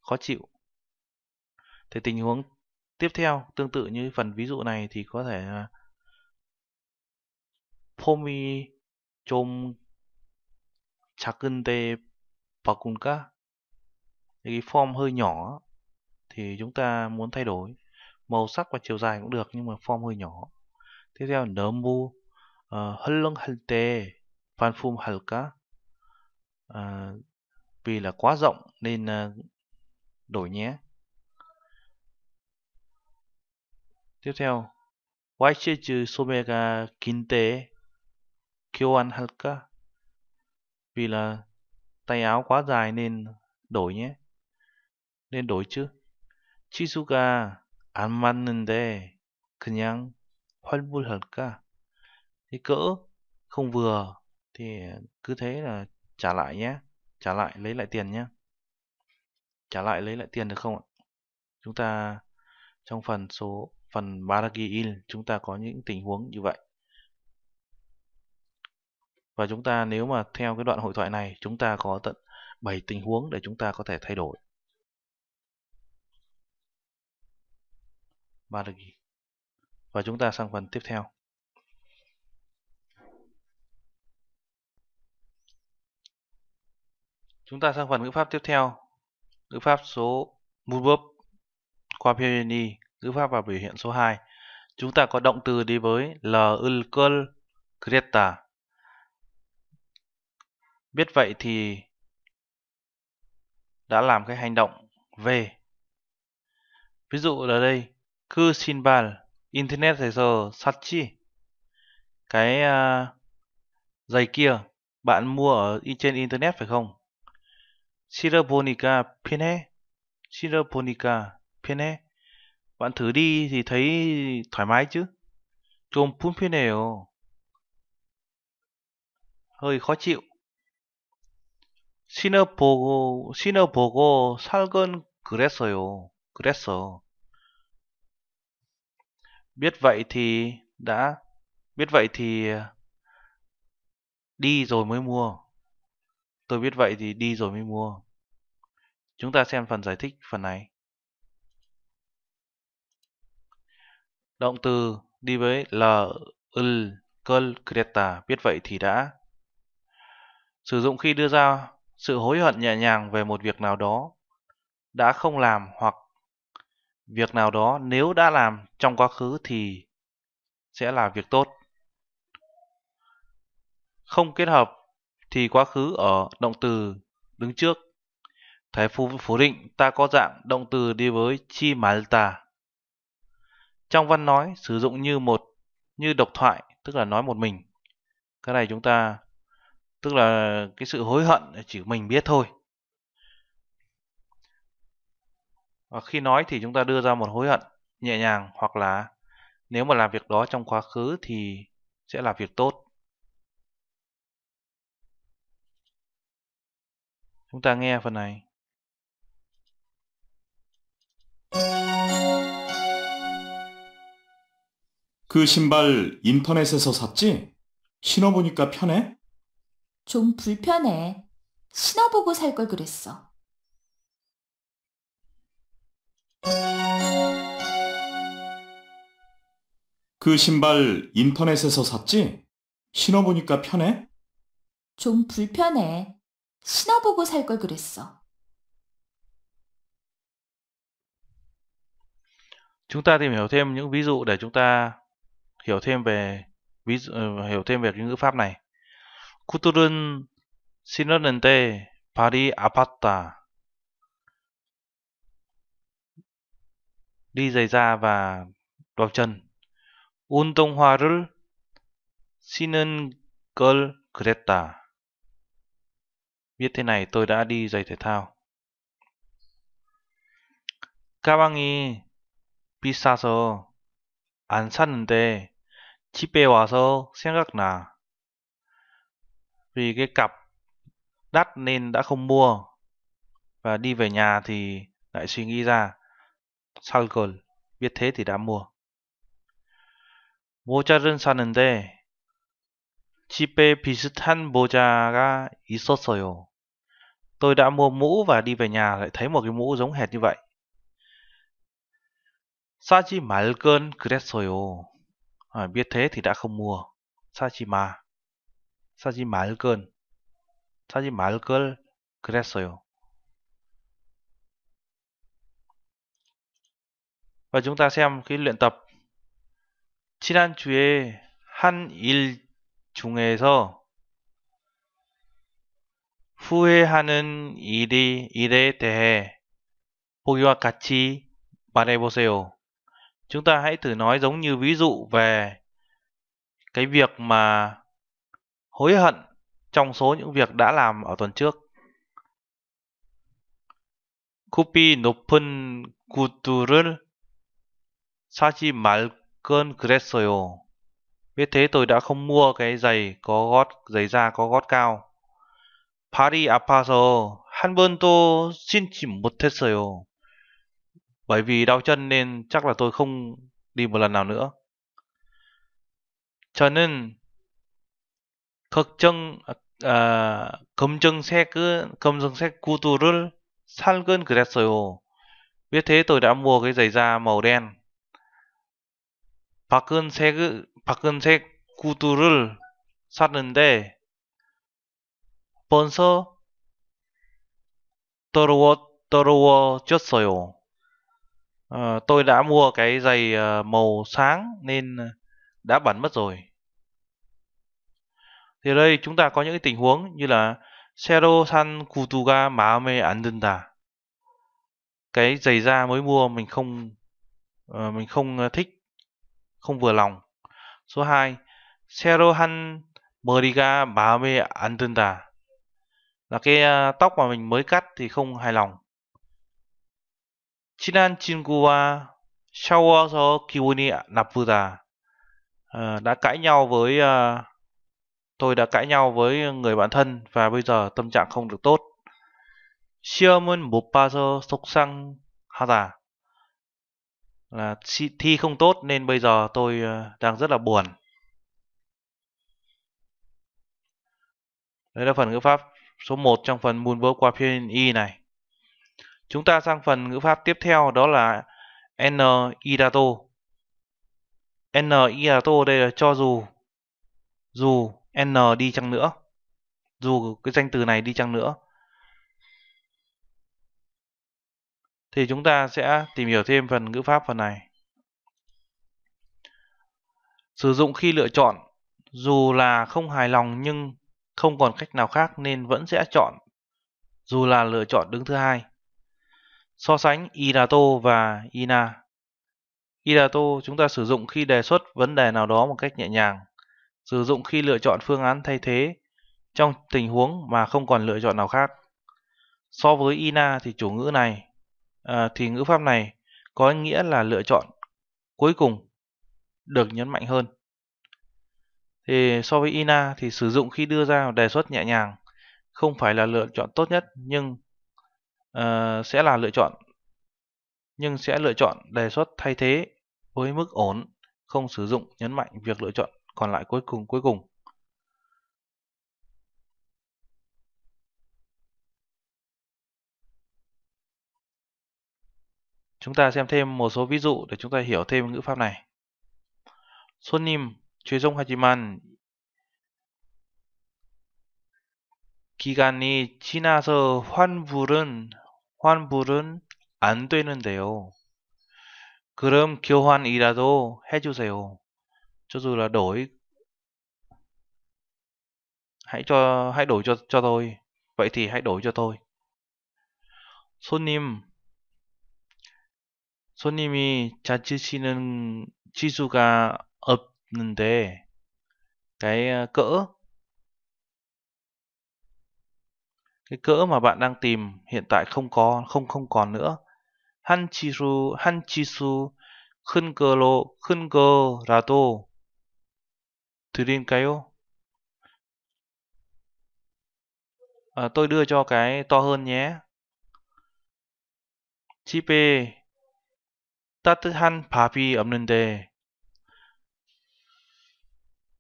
khó chịu thì tình huống tiếp theo tương tự như phần ví dụ này thì có thể là Pomi Chôm 작은데 바꾼까? Thì cái form hơi nhỏ thì chúng ta muốn thay đổi màu sắc và chiều dài cũng được nhưng mà form hơi nhỏ. Tiếp theo 너무 흘렁할 때 반품할까? Vì là quá rộng nên ờ, đổi nhé. Tiếp theo YCG 소매가 긴데 교환할까? Vì là tay áo quá dài nên đổi nhé. Nên đổi chứ. 치수가 안 맞는데 그냥 환불할까? Thì cỡ không vừa thì cứ thế là trả lại nhé. Trả lại lấy lại tiền nhé. Trả lại lấy lại tiền được không ạ? Chúng ta trong phần số phần Baragi chúng ta có những tình huống như vậy. Và chúng ta nếu mà theo cái đoạn hội thoại này, chúng ta có tận 7 tình huống để chúng ta có thể thay đổi. Và chúng ta sang phần tiếp theo. Chúng ta sang phần ngữ pháp tiếp theo. Ngữ pháp số Mulverb qua Pyrenees, ngữ pháp và biểu hiện số 2. Chúng ta có động từ đi với l, l, biết vậy thì đã làm cái hành động về ví dụ ở đây cứ xin bàn internet thầy giờ sắt chi cái uh, giày kia bạn mua ở trên internet phải không Siraponica Pine Siraponica Pine bạn thử đi thì thấy thoải mái chứ Trôm Pune hơi khó chịu 신업 보고 신업 보고 살건 그랬어요. 그랬어. Biết vậy thì đã biết vậy thì đi rồi mới mua. Tôi biết vậy thì đi rồi mới mua. Chúng ta xem phần giải thích phần này. Động từ đi với l, l, col, Biết vậy thì đã. Sử dụng khi đưa ra sự hối hận nhẹ nhàng về một việc nào đó đã không làm hoặc việc nào đó nếu đã làm trong quá khứ thì sẽ là việc tốt. Không kết hợp thì quá khứ ở động từ đứng trước. Thái phu phủ định ta có dạng động từ đi với chi malta. Trong văn nói sử dụng như một như độc thoại, tức là nói một mình. Cái này chúng ta tức là cái sự hối hận chỉ mình biết thôi và khi nói thì chúng ta đưa ra một hối hận nhẹ nhàng hoặc là nếu mà làm việc đó trong quá khứ thì sẽ là việc tốt chúng ta nghe phần này 그 신발 인터넷에서 샀지? 신어보니까 편해? 좀 불편해. 신어보고 살 걸 그랬어. 그 신발 인터넷에서 샀지? 신어보니까 편해? 좀 불편해. 신어보고 살 걸 그랬어. Chúng ta tìm hiểu thêm những ví dụ để chúng ta hiểu thêm về ví dụ, hiểu thêm về cái ngữ pháp này. 구들은 신었는데 발이 아팠다. đi giày da và đạp chân. 운동화를 신은 걸 그랬다. Biết thế này tôi đã đi giày thể thao. 가방이 비싸서 안 샀는데 집에 와서 생각나. vì cái cặp đắt nên đã không mua và đi về nhà thì lại suy nghĩ ra Salgol biết thế thì đã mua 모자를 사는데 집에 비슷한 모자가 있었어요. Tôi đã mua mũ và đi về nhà lại thấy một cái mũ giống hệt như vậy. 사지 말건 그랬어요. À, biết thế thì đã không mua. 사지 마. 사지 말건 사지 말걸 그랬어요. Và chúng ta xem cái luyện tập 지난주에 한 일 중에서 후회하는 일이 일에 대해 보기와 같이 말해보세요. Chúng ta hãy thử nói giống như ví dụ về cái việc mà hối hận trong số những việc đã làm ở tuần trước. 코피 높은 구두를 사지 말 cơn 그랬어요. Biết thế tôi đã không mua cái giày có gót giày da có gót cao. 파리 아파서 한 번도 신지 못했어요. Bởi vì đau chân nên chắc là tôi không đi một lần nào nữa. 저는 걱정 어, 검정색은 검정색 구두를 살근 그랬어요. Biết thế tôi đã mua cái giày da màu đen. 박은색 박은색 구두를 샀는데 벌써 더러워 더러워졌어요. Uh, tôi đã mua cái giày ờ, màu sáng nên ờ, đã bẩn mất rồi thì đây chúng ta có những cái tình huống như là Sero San Kutuga Maame Andunda cái giày da mới mua mình không uh, mình không ờ, thích không vừa lòng số 2 Sero Han Meriga Maame Andunda là cái uh, tóc mà mình mới cắt thì không hài lòng 친한 친구와 샤워서 기분이 나쁘다. 어, đã cãi nhau với uh, Tôi đã cãi nhau với người bạn thân và bây giờ tâm trạng không được tốt. 시험은 못 봐서 속상하다. Là thi không tốt nên bây giờ tôi ờ, đang rất là buồn. Đây là phần ngữ pháp số 1 trong phần Moonverb qua phiên Y e này. Chúng ta sang phần ngữ pháp tiếp theo đó là N Irato. N Irato đây là cho dù. Dù n đi chăng nữa dù cái danh từ này đi chăng nữa thì chúng ta sẽ tìm hiểu thêm phần ngữ pháp phần này sử dụng khi lựa chọn dù là không hài lòng nhưng không còn cách nào khác nên vẫn sẽ chọn dù là lựa chọn đứng thứ hai so sánh Irato và Ina Irato chúng ta sử dụng khi đề xuất vấn đề nào đó một cách nhẹ nhàng sử dụng khi lựa chọn phương án thay thế trong tình huống mà không còn lựa chọn nào khác. So với INA thì chủ ngữ này à, thì ngữ pháp này có nghĩa là lựa chọn cuối cùng được nhấn mạnh hơn. Thì so với INA thì sử dụng khi đưa ra đề xuất nhẹ nhàng không phải là lựa chọn tốt nhất nhưng uh, sẽ là lựa chọn nhưng sẽ lựa chọn đề xuất thay thế với mức ổn không sử dụng nhấn mạnh việc lựa chọn còn lại cuối cùng cuối cùng Chúng ta xem thêm một số ví dụ để chúng ta hiểu thêm ngữ pháp này. 손님 죄송하지만 기간이 지나서 환불은 환불은 안 되는데요. 그럼 교환이라도 해주세요 cho dù là đổi hãy cho hãy đổi cho cho tôi vậy thì hãy đổi cho tôi 손님 손님이 찾으시는 지수가 없는데 cái ờ, cỡ cái cỡ mà bạn đang tìm hiện tại không có không không còn nữa 한 지수 한 지수 큰 걸로 큰 거라도 드릴까요? À, tôi đưa cho cái to hơn nhé. 집에 따뜻한 밥이 없는데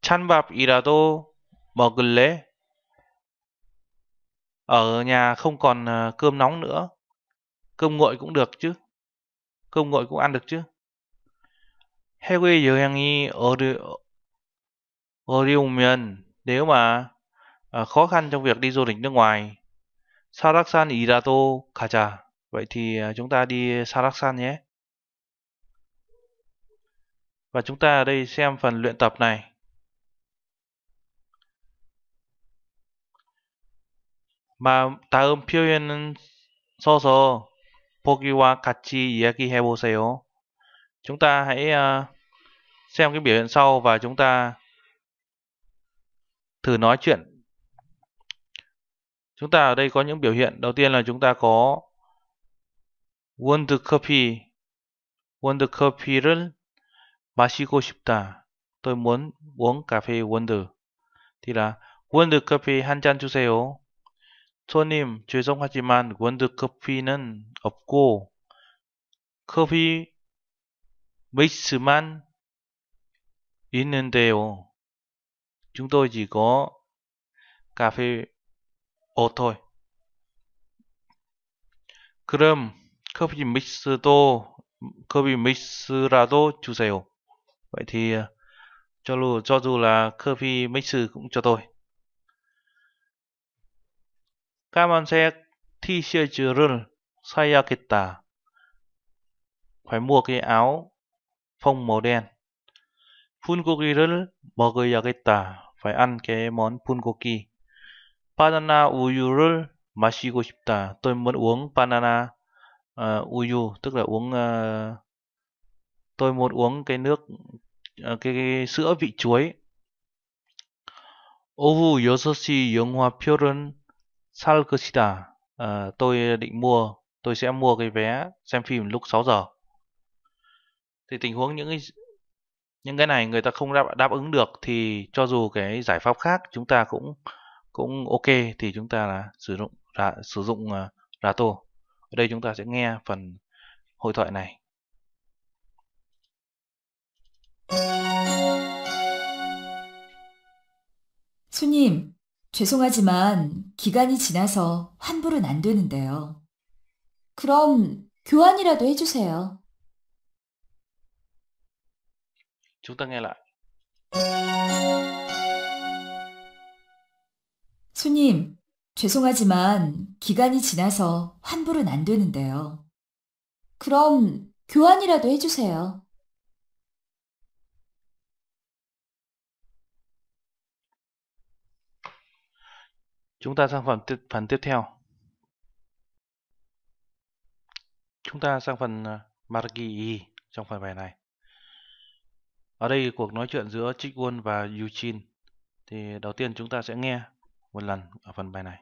찬밥이라도 먹을래? Ở nhà không còn à, cơm nóng nữa. Cơm nguội cũng được chứ. Cơm nguội cũng ăn được chứ. 해외 여행이 어려, Oriumian nếu mà à, khó khăn trong việc đi du lịch nước ngoài. Saraksan Irato Kacha. Vậy thì à, chúng ta đi Saraksan nhé. Và chúng ta ở đây xem phần luyện tập này. 마, 다음 표현은 써서 보기와 같이 이야기해 보세요. Chúng ta hãy uh, xem cái biểu hiện sau và chúng ta thử nói chuyện. Chúng ta ở đây có những biểu hiện. Đầu tiên là chúng ta có want to copy want to copy를 마시고 싶다. Tôi muốn uống cà phê Wonder. Thì là Wonder 커피 한잔 주세요. 손님, 죄송하지만 Wonder 커피는 없고 커피 메이스만 있는데요 chúng tôi chỉ có cà phê ột thôi. 그럼 커피 믹스도 커피 믹스라도 주세요. Vậy thì à, cho dù cho dù là coffee mixer cũng cho tôi. 까만색 티셔츠를 사야겠다. Phải mua cái áo phông màu đen. Bulguri를 먹어야겠다 phải ăn cái món bulgogi. Banana uyu를 마시고 싶다. Tôi muốn uống banana uh, uyu, tức là uống uh, tôi muốn uống cái nước uh, cái, cái sữa vị chuối. 오후 6시 영화표는 살 것이다. À, tôi định mua, tôi sẽ mua cái vé xem phim lúc 6 giờ. Thì tình huống những cái những cái này người ta không đáp, đáp ứng được thì cho dù cái giải pháp khác chúng ta cũng cũng ok thì chúng ta là sử dụng ra, sử dụng uh, Rato. Ở đây chúng ta sẽ nghe phần hội thoại này. 손님, 죄송하지만 기간이 지나서 환불은 안 되는데요. 그럼 교환이라도 해주세요. Chúng ta nghe lại. 손님, 죄송하지만 기간이 지나서 환불은 안 되는데요. 그럼 교환이라도 해주세요. Chúng ta sang phần tiếp, phần tiếp theo. Chúng ta sang phần Margi trong phần bài này. Ở đây cuộc nói chuyện giữa Trích q u â n và Yuchin thì đầu tiên chúng ta sẽ nghe một lần ở phần bài này.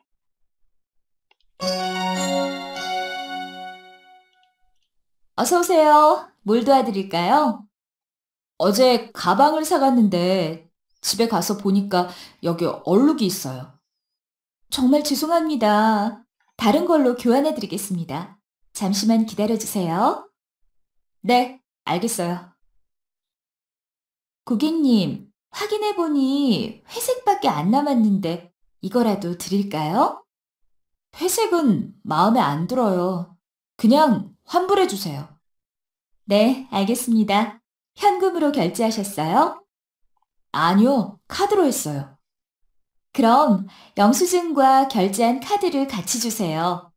어 오세요. 뭘 도와드릴까요? 어제 가방을 사갔는데 집에 가서 보니까 여기 얼룩이 있어요. 정말 죄송합니다. 다른 걸로 교환해 드리겠습니다. 잠시만 기다려 주세요. 네, 알겠어요. 고객님, 확인해보니 회색밖에 안 남았는데 이거라도 드릴까요? 회색은 마음에 안 들어요. 그냥 환불해주세요. 네, 알겠습니다. 현금으로 결제하셨어요? 아니요, 카드로 했어요. 그럼 영수증과 결제한 카드를 같이 주세요.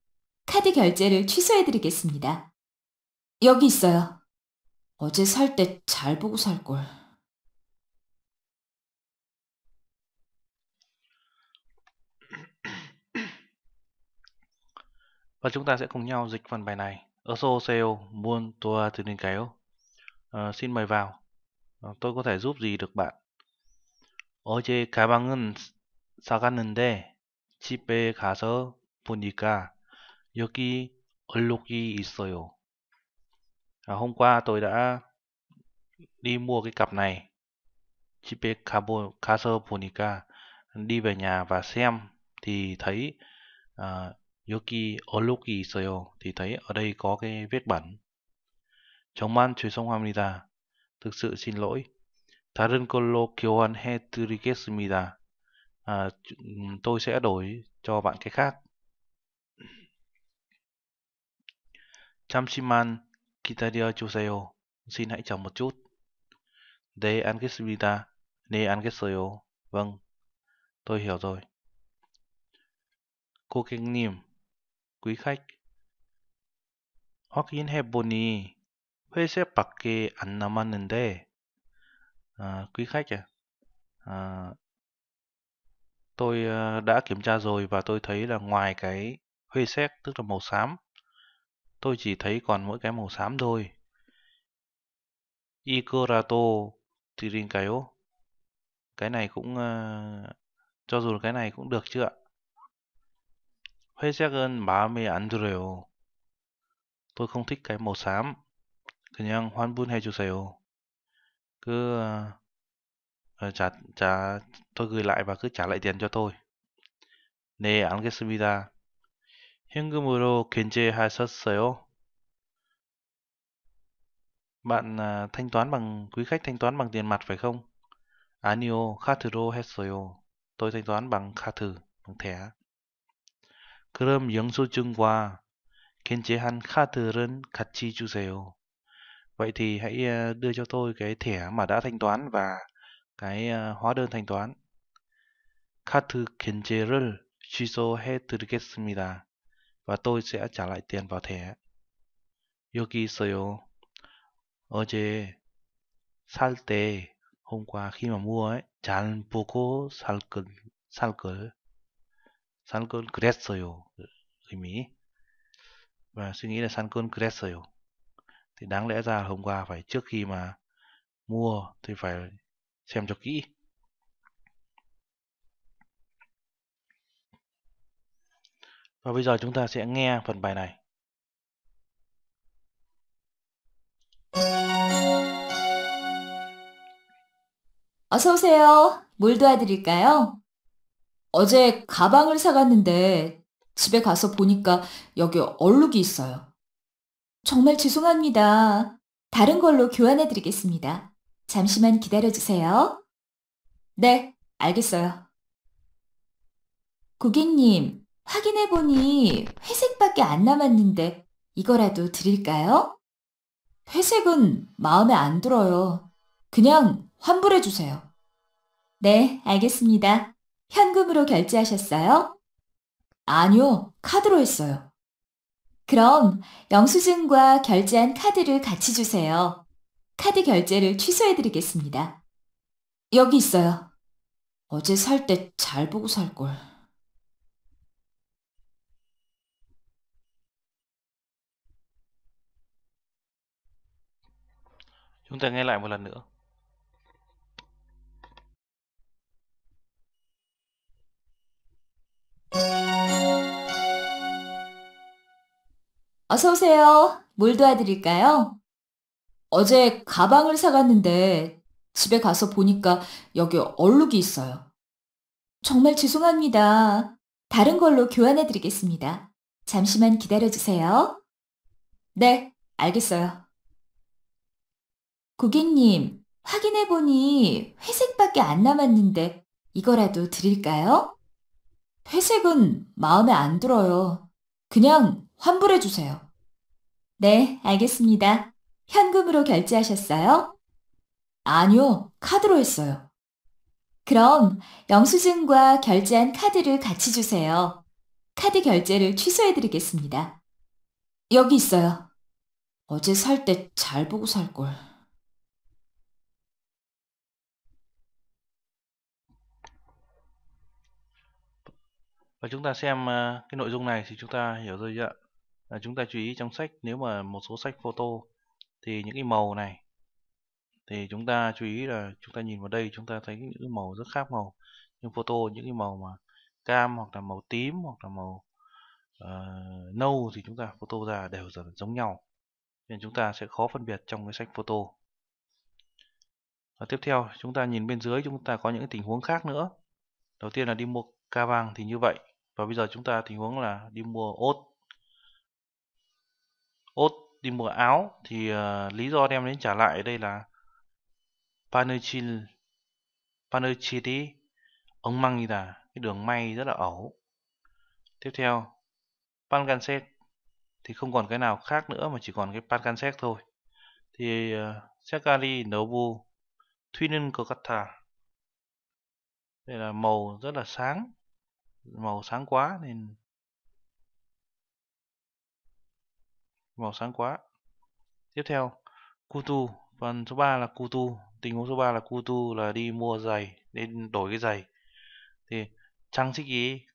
카드 결제를 취소해드리겠습니다. 여기 있어요. 어제 살 때 잘 보고 살걸. và chúng ta sẽ cùng nhau dịch phần bài này Oso Seo Muon Toa Từ Ninh Kéo Xin mời vào ờ, Tôi có thể giúp gì được bạn 어제 가방은 사갔는데 집에 가서 보니까 여기 얼룩이 있어요. À, hôm qua tôi đã đi mua cái cặp này. 집에 가보, 가서 보니까 đi về nhà và xem thì thấy uh, Yoki Oluki Isayo thì thấy ở đây có cái vết bẩn. 정말 죄송합니다. Thực sự xin lỗi. 다른 걸로 교환해 드리겠습니다. À, tôi sẽ đổi cho bạn cái khác. 잠시만 기다려 주세요. Xin hãy chờ một chút. 네, 알겠습니다. 네, 알겠어요. Vâng, tôi hiểu rồi. 고객님, quý khách. hoặc nì 확인해 보니 회색밖에 안 남았는데 à, quý khách à, à tôi đã kiểm tra rồi và tôi thấy là ngoài cái huê xét tức là màu xám tôi chỉ thấy còn mỗi cái màu xám thôi ikorato tirinkayo cái này cũng uh, cho dù cái này cũng được chưa ạ 회색은 마음에 안 들어요. Tôi không thích cái màu xám. 그냥 환불해 주세요. Cứ uh, trả trả tôi gửi lại và cứ trả lại tiền cho tôi. 네, 알겠습니다. 현금으로 결제하셨어요? Bạn uh, thanh toán bằng quý khách thanh toán bằng tiền mặt phải không? 아니요, 카드로 했어요. Tôi thanh toán bằng 카드, bằng thẻ. 그럼 영수증과 겐제한 카드를 같이 주세요. Vậy thì hãy ờ, đưa cho tôi cái thẻ mà đã thanh toán và cái ờ, hóa đơn thanh toán. 카드 겐제를 취소해 드리겠습니다. Và tôi sẽ trả lại tiền vào thẻ. 여기 있어요. 어제 살때 hôm qua khi mà mua ấy, 잘 보고 살걸 살걸 산건 그랬어요. 의미. Và suy nghĩ là săn cơn 그랬어요. Thì đáng lẽ ra hôm qua phải trước khi mà mua thì phải xem cho kỹ. Và bây giờ chúng ta sẽ nghe phần bài này. 어서 오세요. 뭘 도와드릴까요? 어제 가방을 사갔는데 집에 가서 보니까 여기 얼룩이 있어요. 정말 죄송합니다. 다른 걸로 교환해 드리겠습니다. 잠시만 기다려 주세요. 네, 알겠어요. 고객님, 확인해 보니 회색밖에 안 남았는데 이거라도 드릴까요? 회색은 마음에 안 들어요. 그냥 환불해 주세요. 네, 알겠습니다. 현금으로 결제하셨어요? 아니요, 카드로 했어요. 그럼 영수증과 결제한 카드를 같이 주세요. 카드 결제를 취소해드리겠습니다. 여기 있어요. 어제 살 때 잘 보고 살걸. Chúng ta 어서 오세요. 뭘 도와드릴까요? 어제 가방을 사갔는데 집에 가서 보니까 여기 얼룩이 있어요. 정말 죄송합니다. 다른 걸로 교환해드리겠습니다. 잠시만 기다려주세요. 네, 알겠어요. 고객님, 확인해보니 회색밖에 안 남았는데 이거라도 드릴까요? 회색은 마음에 안 들어요. 그냥 환불해 주세요. 네, 알겠습니다. 현금으로 결제하셨어요? 아니요, 카드로 했어요. 그럼 영수증과 결제한 카드를 같이 주세요. 카드 결제를 취소해드리겠습니다. 여기 있어요. 어제 살 때 잘 보고 살걸. và chúng ta xem cái nội dung này thì chúng ta hiểu rồi ạ chúng ta chú ý trong sách nếu mà một số sách photo thì những cái màu này thì chúng ta chú ý là chúng ta nhìn vào đây chúng ta thấy những cái màu rất khác màu nhưng photo những cái màu mà cam hoặc là màu tím hoặc là màu uh, nâu thì chúng ta photo ra đều giống nhau nên chúng ta sẽ khó phân biệt trong cái sách photo và tiếp theo chúng ta nhìn bên dưới chúng ta có những tình huống khác nữa đầu tiên là đi mua ca vang thì như vậy và bây giờ chúng ta tình huống là đi mua ốt ốt đi mua áo thì uh, lý do đem đến trả lại đây là Panerchil Panerchiti ống măng như là cái đường may rất là ẩu tiếp theo Pangansec thì không còn cái nào khác nữa mà chỉ còn cái Pangansec thôi thì uh, ờ, Sekari Nobu Thuynen Kokata đây là màu rất là sáng màu sáng quá nên màu sáng quá tiếp theo Kutu phần số 3 là Kutu tình huống số 3 là Kutu là đi mua giày nên đổi cái giày thì trang trí gì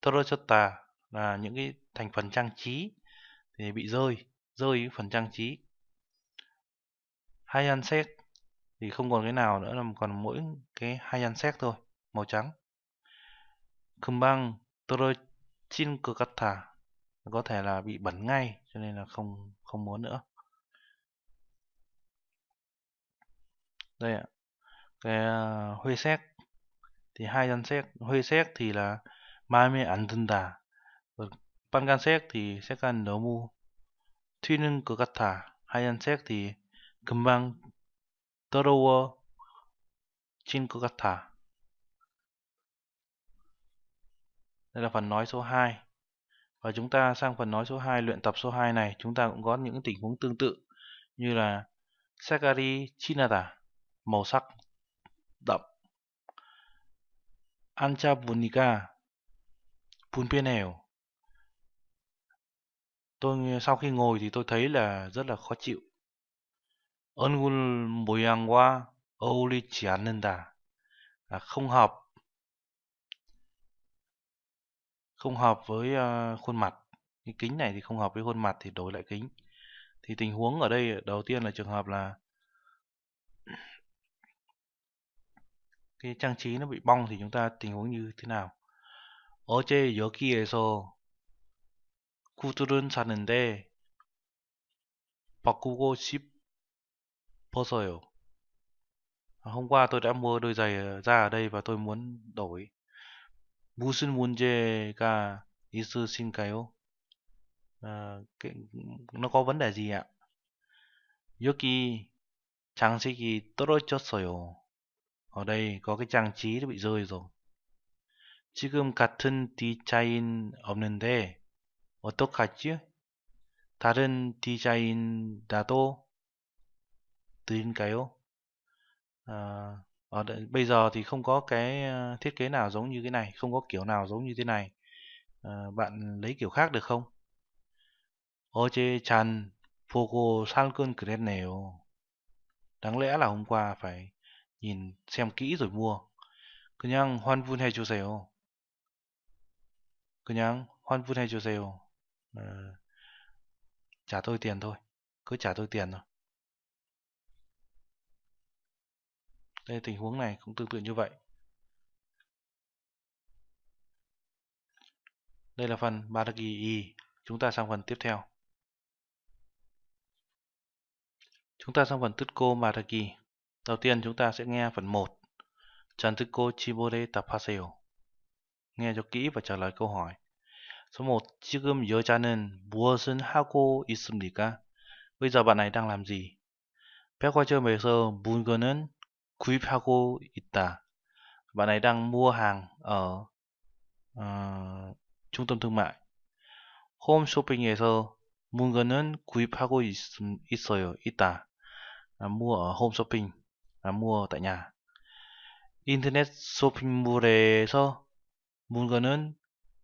Torochota là những cái thành phần trang trí thì bị rơi rơi phần trang trí hai xét thì không còn cái nào nữa là còn mỗi cái hai xét thôi màu trắng 금방 떨어질 것 thả Có thể là bị bẩn ngay, cho nên là không không muốn nữa. Đây ạ. Cái à, huê xét thì hai dân xét, huê xét thì là 마음에 안 든다. 빨간색 thì mu thuy 색깔 너무 thả hai 같아. 하얀색 thì 금방 더러워진 것 thả Đây là phần nói số 2. Và chúng ta sang phần nói số 2, luyện tập số 2 này, chúng ta cũng có những tình huống tương tự như là Sakari Chinata, màu sắc đậm. Ancha Bunika, Punpeneo. Tôi sau khi ngồi thì tôi thấy là rất là khó chịu. Ongul Boyangwa Olichiananda là không hợp không hợp với ờ, khuôn mặt cái kính này thì không hợp với khuôn mặt thì đổi lại kính thì tình huống ở đây ờ, đầu tiên là trường hợp là cái trang trí nó bị bong thì chúng ta tình huống như thế nào 어제 여기에서 구두를 사는데 바꾸고 싶어서요. Hôm qua tôi đã mua đôi giày ra ờ, ở đây và tôi muốn đổi. 무슨 문제가 있으신가요? 어, nó có v ấ 여기 장식이 떨어졌어요. Ở đây có cái 지금 같은 디자인 없는데 어떡하지? 다른 디자인라도 드릴까요? 아, Ở ờ, đây, bây giờ thì không có cái ờ, thiết kế nào giống như cái này, không có kiểu nào giống như thế này. À, bạn lấy kiểu khác được không? 어제 잔 보고 살건 그랬네요. Đáng lẽ là hôm qua phải nhìn xem kỹ rồi mua. 그냥 환불해 주세요. 그냥 환불해 주세요. À, trả tôi tiền thôi. Cứ trả tôi tiền thôi. đây tình huống này cũng tương tự như vậy đây là phần Baragi Y chúng ta sang phần tiếp theo chúng ta sang phần Tutko Baragi đầu tiên chúng ta sẽ nghe phần 1 Chantuko Chibore Tapaseo nghe cho kỹ và trả lời câu hỏi số 1 지금 여자는 무엇을 하고 있습니까? bây giờ bạn này đang làm gì? 백화점에서 물건은 구입하고 있다. Bạn đang mua hàng ở uh, trung tâm thương mại. 홈쇼핑에서 문건은 구입하고 있, 있어요. 있다. À, mua ở home shopping là mua tại nhà. 인터넷 쇼핑몰에서 문건은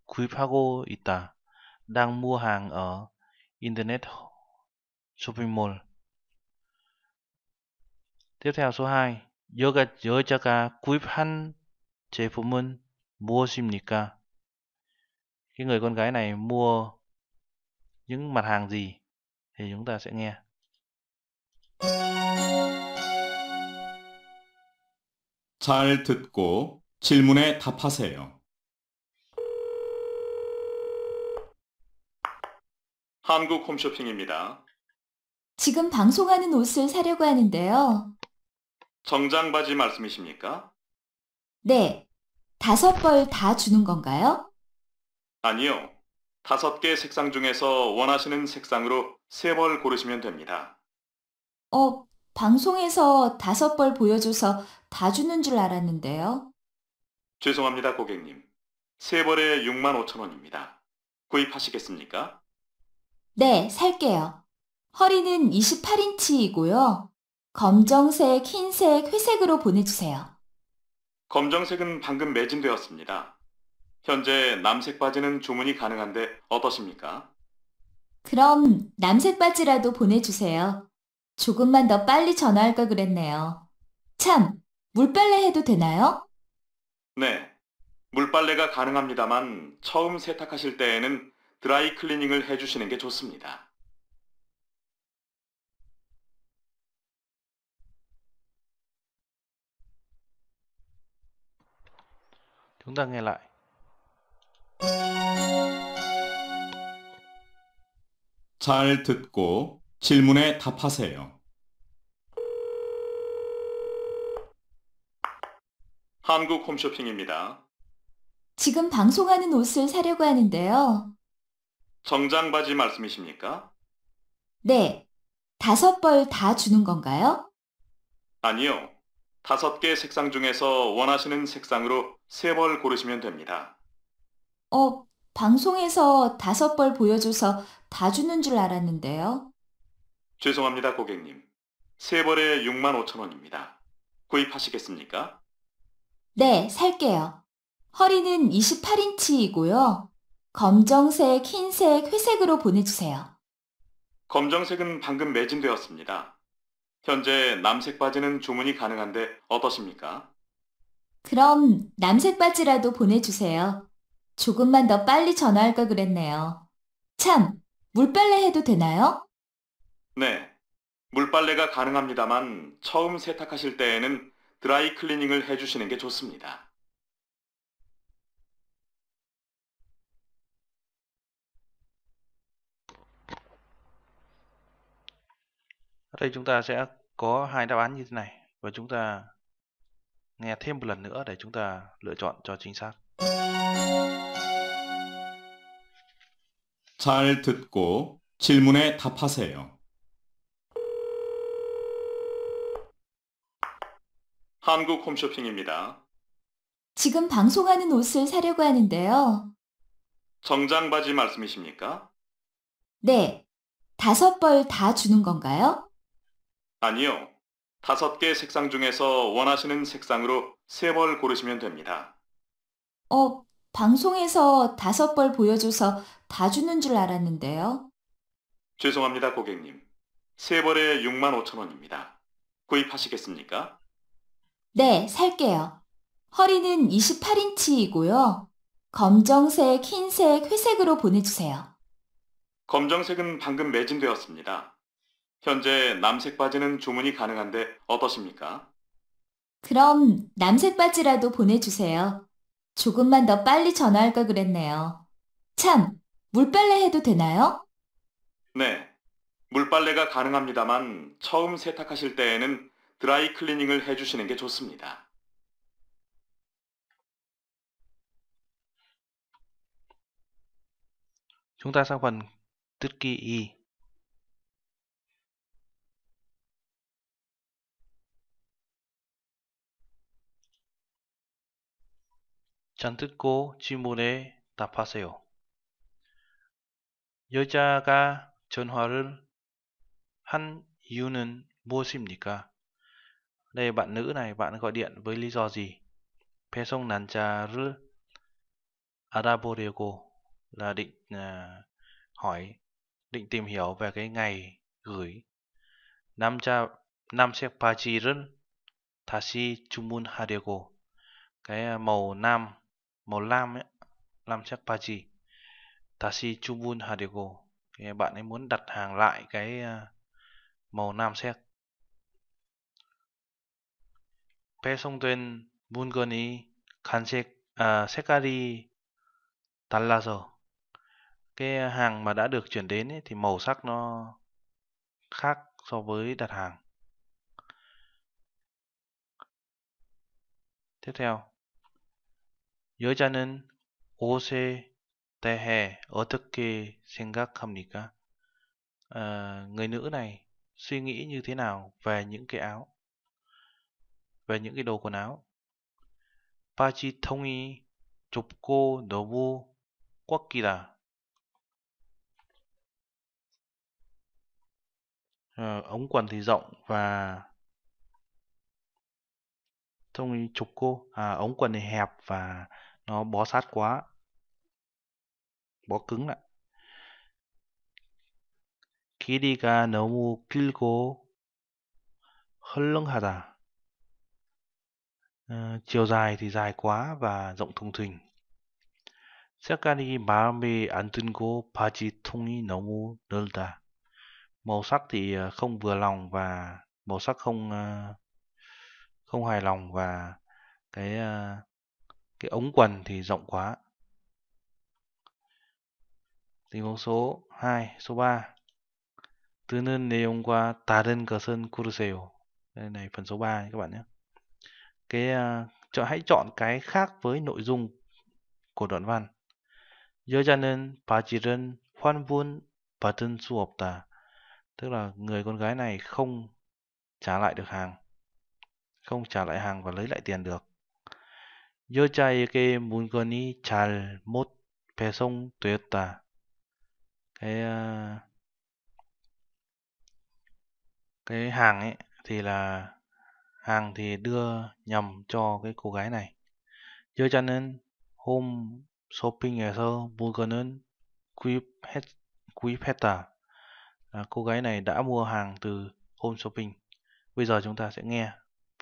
구입하고 있다. đang mua hàng ở internet shopping mall. Tiếp theo số 2. 여가, 여자가 구입한 제품은 무엇입니까? Cái người con gái này mua những mặt hàng gì? Thì chúng ta sẽ nghe. 잘 듣고 질문에 답하세요. 한국 홈쇼핑입니다. 지금 방송하는 옷을 사려고 하는데요. 정장바지 말씀이십니까? 네. 다섯 벌 다 주는 건가요? 아니요. 다섯 개 색상 중에서 원하시는 색상으로 세 벌 고르시면 됩니다. 어, 방송에서 다섯 벌 보여줘서 다 주는 줄 알았는데요. 죄송합니다, 고객님. 세 벌에 6만 5천 원입니다. 구입하시겠습니까? 네, 살게요. 허리는 28인치이고요. 검정색, 흰색, 회색으로 보내주세요. 검정색은 방금 매진되었습니다. 현재 남색 바지는 주문이 가능한데 어떠십니까? 그럼 남색 바지라도 보내주세요. 조금만 더 빨리 전화할 걸 그랬네요. 참, 물빨래 해도 되나요? 네, 물빨래가 가능합니다만 처음 세탁하실 때에는 드라이 클리닝을 해주시는 게 좋습니다. Chúng ta nghe lại. 잘 듣고 질문에 답하세요. 한국 홈쇼핑입니다. 지금 방송하는 옷을 사려고 하는데요. 정장 바지 말씀이십니까? 네. 다섯 벌 다 주는 건가요? 아니요. 다섯 개 색상 중에서 원하시는 색상으로 세 벌 고르시면 됩니다. 어, 방송에서 다섯 벌 보여줘서 다 주는 줄 알았는데요. 죄송합니다, 고객님. 세 벌에 6만 5천 원입니다. 구입하시겠습니까? 네, 살게요. 허리는 28인치이고요. 검정색, 흰색, 회색으로 보내주세요. 검정색은 방금 매진되었습니다. 현재 남색 바지는 주문이 가능한데 어떠십니까? 그럼 남색 바지라도 보내주세요. 조금만 더 빨리 전화할 걸 그랬네요. 참, 물빨래 해도 되나요? 네. 물빨래가 가능합니다만 처음 세탁하실 때에는 드라이 클리닝을 해주시는 게 좋습니다. đây chúng ta sẽ có hai đáp án như thế này và chúng ta nghe thêm một lần nữa để chúng ta lựa chọn cho chính xác. 잘 듣고 질문에 답하세요. 한국 홈쇼핑입니다. 지금 방송하는 옷을 사려고 하는데요. 정장 바지 말씀이십니까? 네. 다섯 벌 다 주는 건가요? 아니요. 다섯 개 색상 중에서 원하시는 색상으로 세 벌 고르시면 됩니다. 어, 방송에서 다섯 벌 보여줘서 다 주는 줄 알았는데요. 죄송합니다, 고객님. 세 벌에 6만 5천 원입니다. 구입하시겠습니까? 네, 살게요. 허리는 28인치이고요. 검정색, 흰색, 회색으로 보내주세요. 검정색은 방금 매진되었습니다. 현재 남색 바지는 주문이 가능한데 어떠십니까? 그럼 남색 바지라도 보내주세요. 조금만 더 빨리 전화할 걸 그랬네요. 참, 물빨래 해도 되나요? 네. 물빨래가 가능합니다만 처음 세탁하실 때에는 드라이 클리닝을 해주시는 게 좋습니다. Chúng ta 잔듣고 질문에 답하세요. 여자가 전화를 한 이유는 무엇입니까? Đây bạn nữ này bạn gọi điện với lý do gì? 배송 난자를 알아보려고 là định à, hỏi, định tìm hiểu về cái ngày gửi. 남자 남색 바지를 다시 주문하려고. Cái à, màu nam màu lam ấy, lam chắc Pachi Tashi Chubun Hadego thì bạn ấy muốn đặt hàng lại cái à, màu nam xét 배송된 물건이 간색 à, 색깔이 달라서 cái hàng mà đã được chuyển đến ấy, thì màu sắc nó khác so với đặt hàng tiếp theo 여자는 옷에 대해 어떻게 생각합니까? À, người nữ này suy nghĩ như thế nào về những cái áo, về những cái đồ quần áo? 바지통이 좁고 너무 꽉 끼다. À, ống quần thì rộng và thông trục cô à, ống quần thì hẹp và nó bó sát quá bó cứng lại Khi đi ca nấu 길이가 너무 길고 헐렁하다 Uh, chiều dài thì dài quá và rộng thùng thình. ca 색깔이 마음에 안 든고 바지 통이 너무 넓다. Màu sắc thì ờ, không vừa lòng và màu sắc không ờ, không hài lòng và cái ờ, cái ống quần thì rộng quá tình huống số 2 số 3 뜨는 내용과 다른 것은 고르세요 đây này phần số 3 các bạn nhé cái uh, à, cho hãy chọn cái khác với nội dung của đoạn văn 여자는 바지를 환불 받은 수 없다 tức là người con gái này không trả lại được hàng không trả lại hàng và lấy lại tiền được 여자에게 물건이 잘못 배송되었다. Cái ờ, cái hàng ấy thì là hàng thì đưa nhầm cho cái cô gái này. 여자는 홈 쇼핑에서 물건을 구입했 구입했다. À, cô gái này đã mua hàng từ home shopping. Bây giờ chúng ta sẽ nghe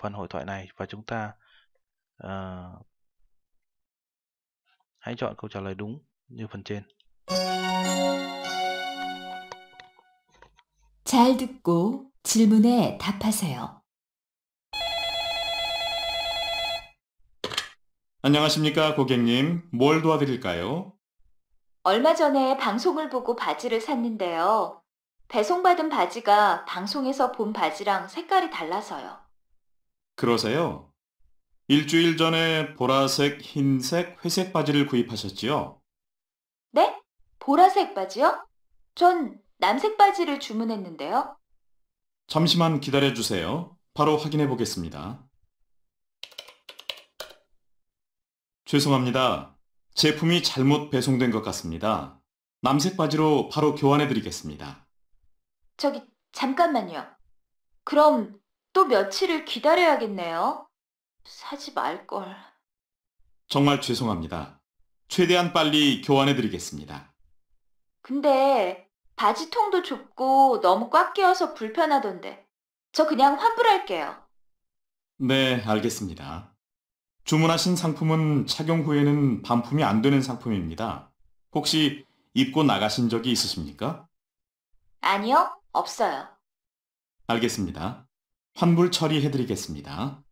phần hội thoại này và chúng ta uh, Hãy chọn câu trả lời đúng như phần trên. 잘 듣고 질문에 답하세요. 안녕하십니까, 고객님. 뭘 도와드릴까요? 얼마 전에 방송을 보고 바지를 샀는데요. 배송받은 바지가 방송에서 본 바지랑 색깔이 달라서요. 그러세요? 일주일 전에 보라색, 흰색, 회색 바지를 구입하셨지요? 네? 보라색 바지요? 전 남색 바지를 주문했는데요. 잠시만 기다려 주세요. 바로 확인해 보겠습니다. 죄송합니다. 제품이 잘못 배송된 것 같습니다. 남색 바지로 바로 교환해 드리겠습니다. 저기 잠깐만요. 그럼 또 며칠을 기다려야겠네요. 사지 말걸. 정말 죄송합니다. 최대한 빨리 교환해드리겠습니다. 근데 바지통도 좁고 너무 꽉 끼어서 불편하던데. 저 그냥 환불할게요. 네, 알겠습니다. 주문하신 상품은 착용 후에는 반품이 안 되는 상품입니다. 혹시 입고 나가신 적이 있으십니까? 아니요, 없어요. 알겠습니다. 환불 처리해드리겠습니다.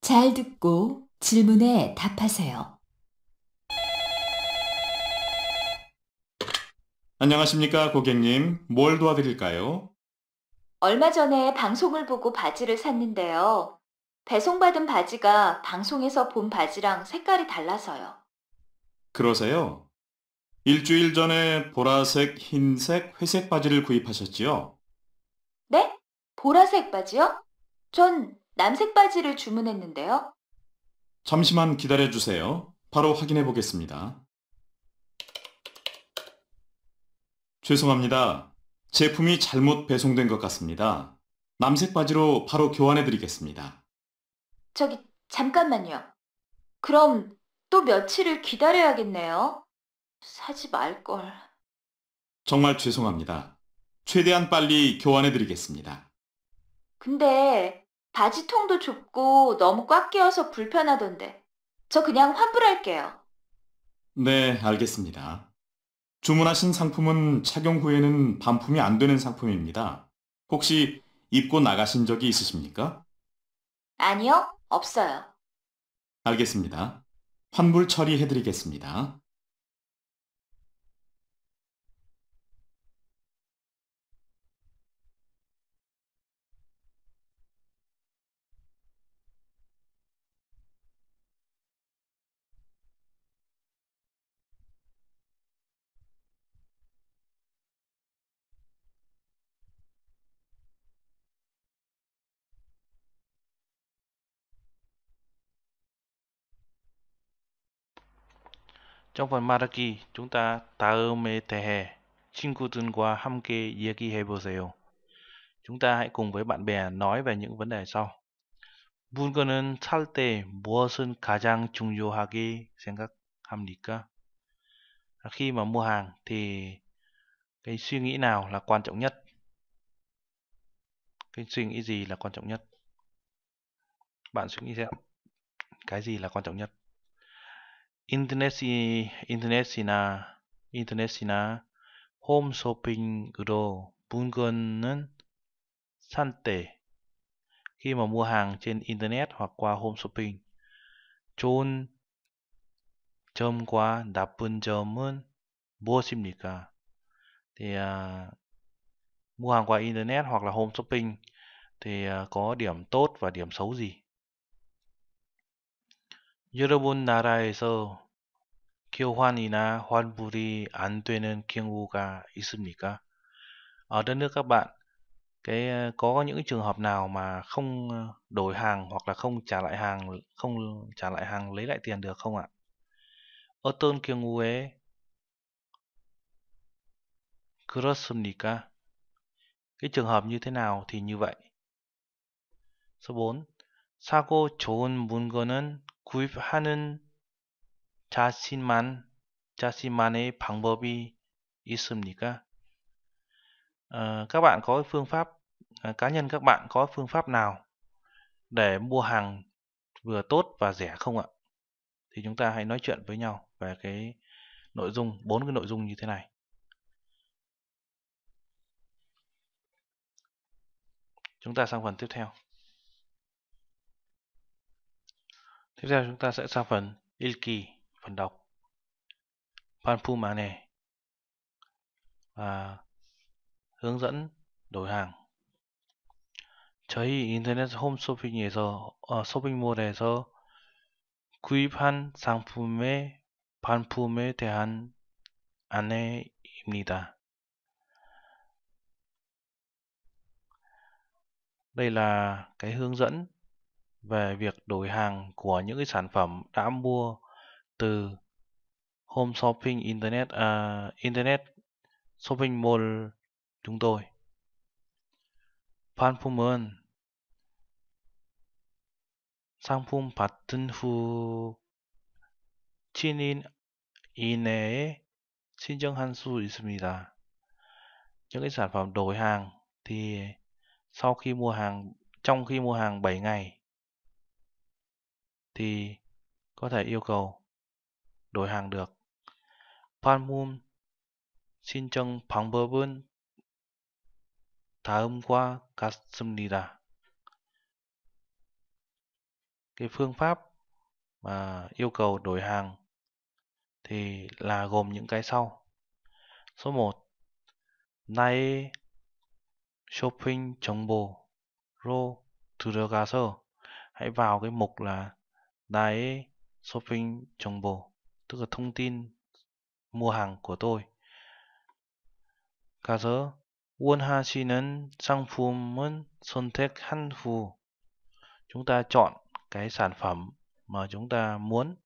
잘 듣고 질문에 답하세요. 안녕하십니까, 고객님. 뭘 도와드릴까요? 얼마 전에 방송을 보고 바지를 샀는데요. 배송받은 바지가 방송에서 본 바지랑 색깔이 달라서요. 그러세요? 일주일 전에 보라색, 흰색, 회색 바지를 구입하셨지요? 네? 보라색 바지요? 전 남색 바지를 주문했는데요. 잠시만 기다려주세요. 바로 확인해 보겠습니다. 죄송합니다. 제품이 잘못 배송된 것 같습니다. 남색 바지로 바로 교환해 드리겠습니다. 저기, 잠깐만요. 그럼 또 며칠을 기다려야겠네요. 사지 말걸. 정말 죄송합니다. 최대한 빨리 교환해 드리겠습니다. 근데 바지통도 좁고 너무 꽉 끼어서 불편하던데. 저 그냥 환불할게요. 네, 알겠습니다. 주문하신 상품은 착용 후에는 반품이 안 되는 상품입니다. 혹시 입고 나가신 적이 있으십니까? 아니요, 없어요. 알겠습니다. 환불 처리해드리겠습니다. Trong phần Maraki, chúng ta 다음에 대해 친구들과 함께 이야기해 보세요. Chúng ta hãy cùng với bạn bè nói về những vấn đề sau. 물건은 살때 무엇은 가장 중요하게 생각합니까? Khi mà mua hàng thì cái suy nghĩ nào là quan trọng nhất? Cái suy nghĩ gì là quan trọng nhất? Bạn suy nghĩ xem cái gì là quan trọng nhất? 인터넷이 인터넷이나 인터넷이나 홈쇼핑으로 물건은 săn tể khi mà mua hàng trên internet hoặc qua home shopping 좋은 점과 나쁜 점은 무엇입니까? thì à, mua hàng qua internet hoặc là home shopping thì à, có điểm tốt và điểm xấu gì? 여러분 나라에서 교환이나 환불이 안 되는 경우가 있습니까? Ở đất nước các bạn, cái có những trường hợp nào mà không đổi hàng hoặc là không trả lại hàng, không trả lại hàng lấy lại tiền được không ạ? 어떤 경우에 그렇습니까? Cái trường hợp như thế nào thì như vậy. Số 4. 사고 좋은 물건은 구입하는 자신만 자신만의 방법이 있습니까? các bạn có phương pháp ờ, cá nhân các bạn có phương pháp nào để mua hàng vừa tốt và rẻ không ạ? Thì chúng ta hãy nói chuyện với nhau về cái nội dung bốn cái nội dung như thế này. Chúng ta sang phần tiếp theo. Tiếp theo chúng ta sẽ sang phần Ilki, phần đọc. Panpumane và hướng dẫn đổi hàng. 저희 인터넷 홈쇼핑에서 어, 쇼핑몰에서 구입한 상품의 반품에 대한 안내입니다. Đây là cái hướng dẫn về việc đổi hàng của những cái sản phẩm đã mua từ Home Shopping Internet uh, Internet Shopping Mall chúng tôi. 반품은 상품 in in 7 Xin 이내에 신청할 수 있습니다. Những cái sản phẩm đổi hàng thì sau khi mua hàng trong khi mua hàng 7 ngày thì có thể yêu cầu đổi hàng được. Panmum xin chân thả 방법은 다음과 같습니다. Cái phương pháp mà yêu cầu đổi hàng thì là gồm những cái sau. Số 1. 나의 쇼핑 정보로 들어가서 hãy vào cái mục là 나의 쇼핑 정보, tức là thông tin mua hàng của tôi. 가서 원하시는 상품은 선택한 후 chúng ta chọn cái sản phẩm mà chúng ta muốn.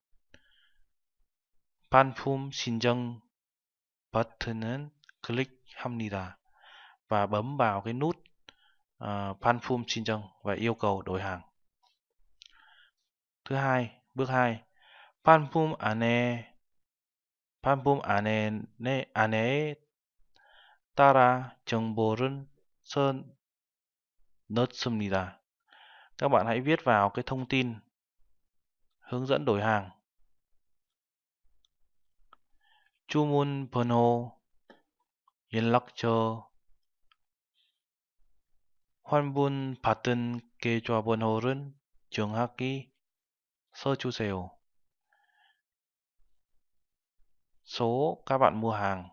반품 신청 버튼은 클릭합니다 và bấm vào cái nút uh, 반품 신청 và yêu cầu đổi hàng. Thứ hai, bước 2. Panpum ane Panpum ane ne ane tara 정보를 sơn 넣습니다. Các bạn hãy viết vào cái thông tin hướng dẫn đổi hàng. hoàn 주문 번호 연락처 환불 trường 계좌번호를 정확히 Sale số các bạn mua hàng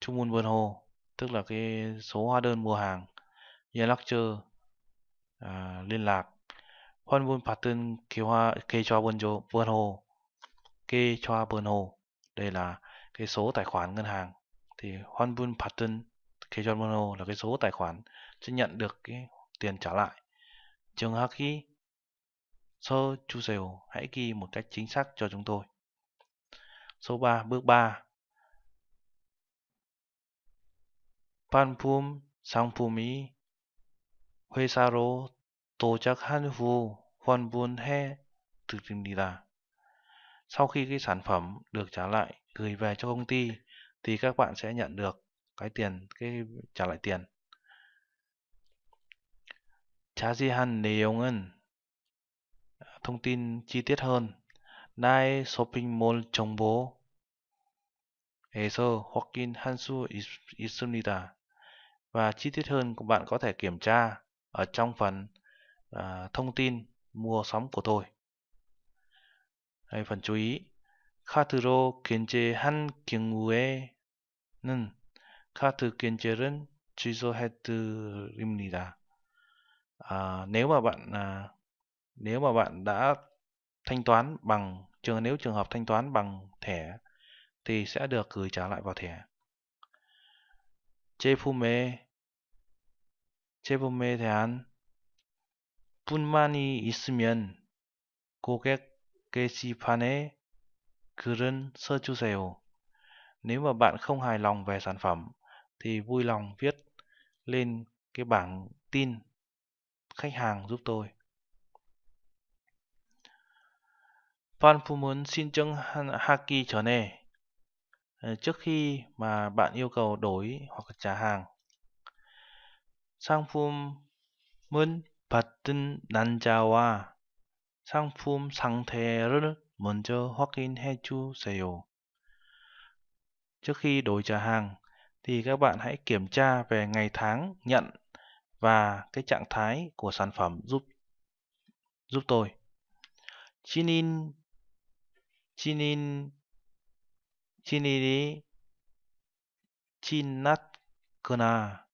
Trung Trung Bơn Hồ tức là cái số hóa đơn mua hàng Yên Lecture à, liên lạc 환불 받은 계화 계좌번호 번호 계좌번호 đây là cái số tài khoản ngân hàng thì 환불 받은 계좌번호 là cái số tài khoản sẽ nhận được cái tiền trả lại trường hợp Sơ chu dều hãy ghi một cách chính xác cho chúng tôi. Số 3, bước 3. 반품 상품이 회사로 도착한 후 환불해 드립니다. Sau khi cái sản phẩm được trả lại gửi về cho công ty thì các bạn sẽ nhận được cái tiền cái trả lại tiền. 자세한 내용은 thông tin chi tiết hơn shopping mall 정보에서 확인할 수 있습니다. Và chi tiết hơn các bạn có thể kiểm tra ở trong phần uh, thông tin mua sắm của tôi. Đây, phần chú ý. 카드로 결제한 경우에는 카드 결제는 취소해드립니다. À, nếu mà bạn à, nếu mà bạn đã thanh toán bằng trường nếu trường hợp thanh toán bằng thẻ thì sẽ được gửi trả lại vào thẻ. 제품의 제품에 대한 불만이 있으면 고객 게시판에 글은 써주세요. Nếu mà bạn không hài lòng về sản phẩm thì vui lòng viết lên cái bảng tin khách hàng giúp tôi. Phan Phú muốn xin chân Haki trở nề ờ, trước khi mà bạn yêu cầu đổi hoặc trả hàng. 상품은 받은 난자와 상품 상태를 먼저 확인해 주세요. Trước khi đổi trả hàng thì các bạn hãy kiểm tra về ngày tháng nhận và cái trạng thái của sản phẩm giúp giúp tôi. 신인 Chinin Chinini 지났거나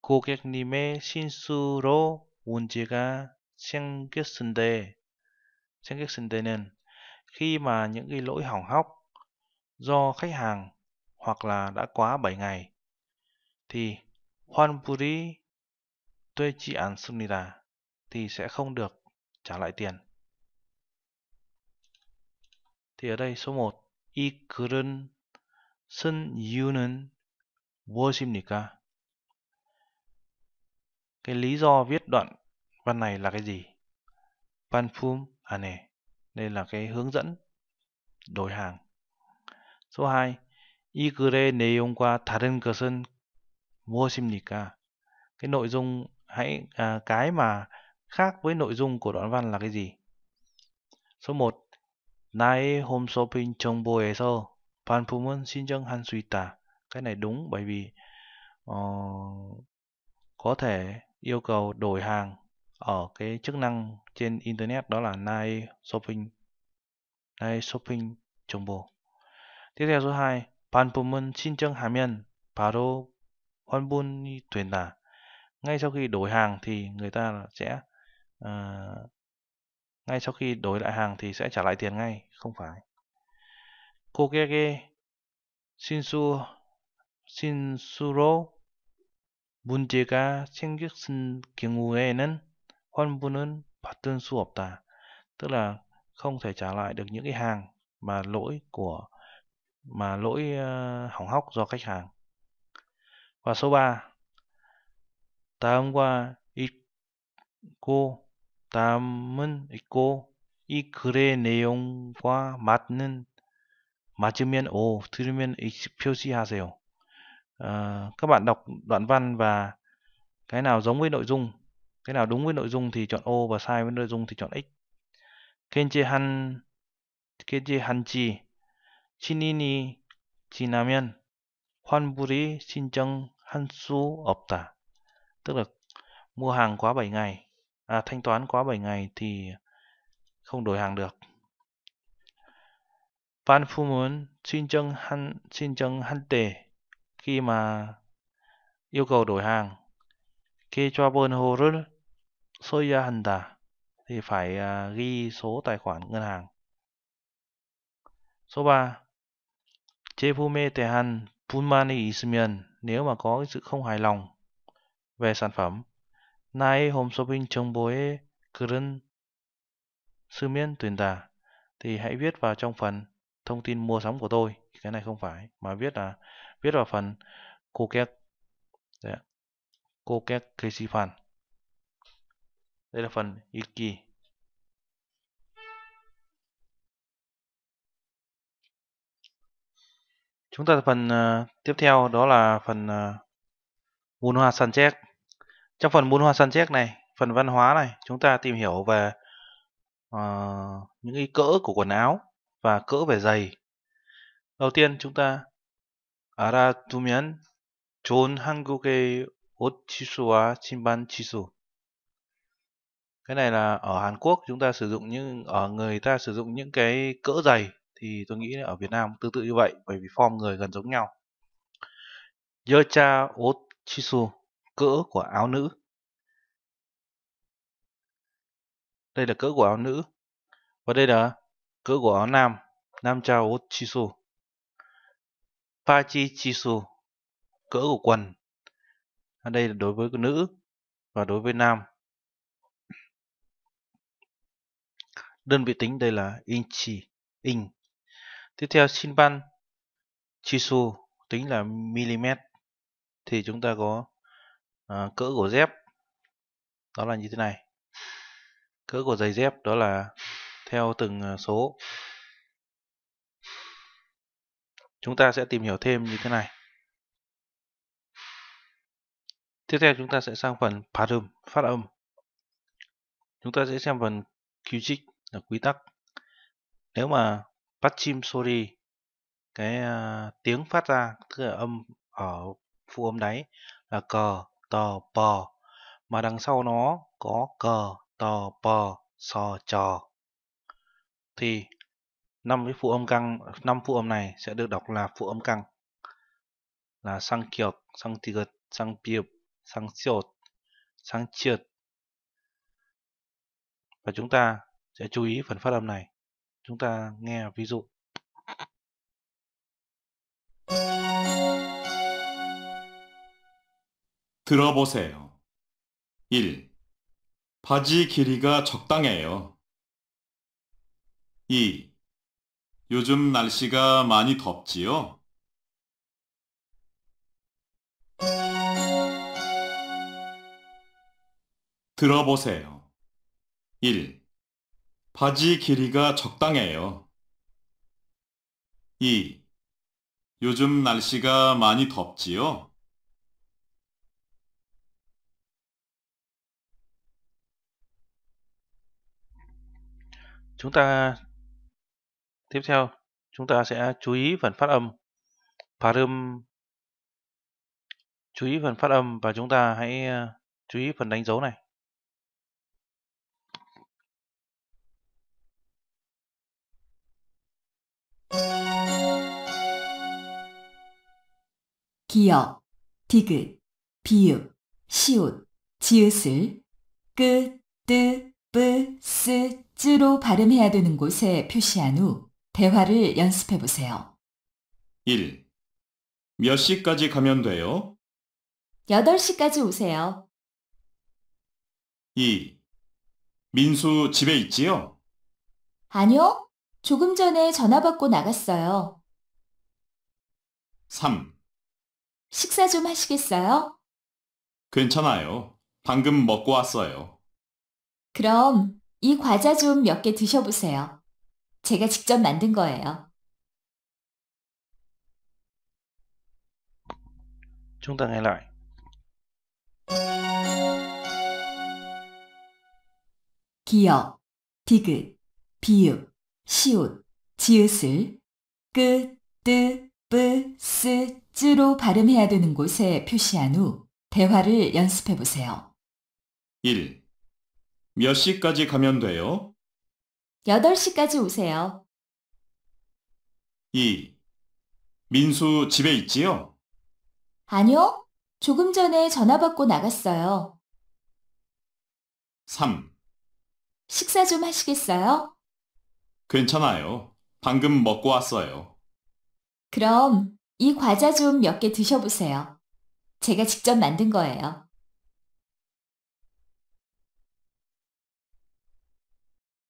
고객님의 실수로 문제가 생겼는데, 생겼은데는 khi mà những cái lỗi hỏng hóc do khách hàng hoặc là đã quá 7 ngày thì 환불이 되지 않습니다 thì sẽ không được trả lại tiền thì ở đây số 1이 글은 쓴 이유는 무엇입니까? Cái lý do viết đoạn văn này là cái gì? 반품 안에 à Đây là cái hướng dẫn đổi hàng. Số 2. 이 글의 내용과 다른 것은 무엇입니까? Cái nội dung hãy à, cái mà khác với nội dung của đoạn văn là cái gì? Số 1. 나의 홈쇼핑 정보에서 반품은 신청할 수 있다. Cái này đúng bởi vì uh, có thể yêu cầu đổi hàng ở cái chức năng trên internet đó là Nai Shopping Nai Shopping 정보. Tiếp theo số 2, 반품은 신청하면 바로 환불이 된다. Ngay sau khi đổi hàng thì người ta sẽ uh, ngay sau khi đổi lại hàng thì sẽ trả lại tiền ngay, không phải. Kokege Shinsu Shinsuro 문제가 생겼은 경우에는 환불은 받을 수 없다. Tức là không thể trả lại được những cái hàng mà lỗi của mà lỗi ờ, hỏng hóc do khách hàng. Và số 3. 다음과 있고 담은 있고 이 글의 내용과 맞는 맞으면 O, 들으면 X 표시하세요. À, các bạn đọc đoạn văn và cái nào giống với nội dung, cái nào đúng với nội dung thì chọn O và sai với nội dung thì chọn X. Kenji han Kenji hanji 신인이 지나면 환불이 신청할 수 없다. Tức là mua hàng quá 7 ngày à, thanh toán quá 7 ngày thì không đổi hàng được. Bạn Phu muốn xin chân hăn xin chân hăn tệ khi mà yêu cầu đổi hàng. Khi cho bơn hồ rứt sôi ra hẳn tả thì phải à, ghi số tài khoản ngân hàng. Số 3. Chế Phu mê Tề hàn 불만이 있으면 nếu mà có sự không hài lòng về sản phẩm 나의 홈쇼핑 정보의 글은 수면 tuyền tả thì hãy viết vào trong phần thông tin mua sắm của tôi cái này không phải mà viết là viết vào phần cô két cô két kc phần đây là phần iki chúng ta phần uh, tiếp theo đó là phần uh, ờ, Wunha Sanchez trong phần hoa Munhwa Sanchek này, phần văn hóa này, chúng ta tìm hiểu về uh, những cái cỡ của quần áo và cỡ về giày. Đầu tiên chúng ta 알아두면 좋은 한국의 옷 지수와 신발 지수. Cái này là ở Hàn Quốc chúng ta sử dụng những ở người ta sử dụng những cái cỡ giày thì tôi nghĩ ở Việt Nam tương tự như vậy bởi vì form người gần giống nhau. 여자 옷 지수 cỡ của áo nữ. Đây là cỡ của áo nữ. Và đây là cỡ của áo nam. Nam chao chisu. Pachi chisu. Cỡ của quần. Ở à, đây là đối với nữ và đối với nam. Đơn vị tính đây là inchi, in. Tiếp theo shinban chisu tính là mm thì chúng ta có Ờ, cỡ của dép đó là như thế này cỡ của giày dép đó là theo từng ờ, số chúng ta sẽ tìm hiểu thêm như thế này tiếp theo chúng ta sẽ sang phần pattern phát âm chúng ta sẽ xem phần quy là quy tắc nếu mà pachim sorry cái uh, tiếng phát ra tức là âm ở phụ âm đáy là cờ tờ pờ mà đằng sau nó có cờ tờ pờ sò trò thì năm cái phụ âm căng năm phụ âm này sẽ được đọc là phụ âm căng là sang kiệt sang tiệt sang piệp sang siột sang triệt và chúng ta sẽ chú ý phần phát âm này chúng ta nghe ví dụ 들어보세요. 1. 바지 길이가 적당해요. 2. 요즘 날씨가 많이 덥지요? 들어보세요. 1. 바지 길이가 적당해요. 2. 요즘 날씨가 많이 덥지요? chúng ta tiếp theo chúng ta sẽ chú ý phần phát âm parum chú ý phần phát âm và chúng ta hãy ờ, chú ý phần đánh dấu này 기어, 디귿, 비읍, 시옷, 지읒을 끄, 뜨, 뿌, 쓰, 쯔로 발음해야 되는 곳에 표시한 후 대화를 연습해 보세요. 1. 몇 시까지 가면 돼요? 8시까지 오세요. 2. 민수 집에 있지요? 아니요. 조금 전에 전화 받고 나갔어요. 3. 식사 좀 하시겠어요? 괜찮아요. 방금 먹고 왔어요. 그럼 이 과자 좀 몇 개 드셔보세요. 제가 직접 만든 거예요. c h 해라 g 기역, 비귿 비읍, 시옷, 지읒을 끄, 뜨, 뿌, 쓰, 쯔로 발음해야 되는 곳에 표시한 후 대화를 연습해 보세요. 1. 몇 시까지 가면 돼요? 8시까지 오세요. 2. 민수 집에 있지요? 아니요. 조금 전에 전화 받고 나갔어요. 3. 식사 좀 하시겠어요? 괜찮아요. 방금 먹고 왔어요. 그럼 이 과자 좀 몇 개 드셔보세요. 제가 직접 만든 거예요.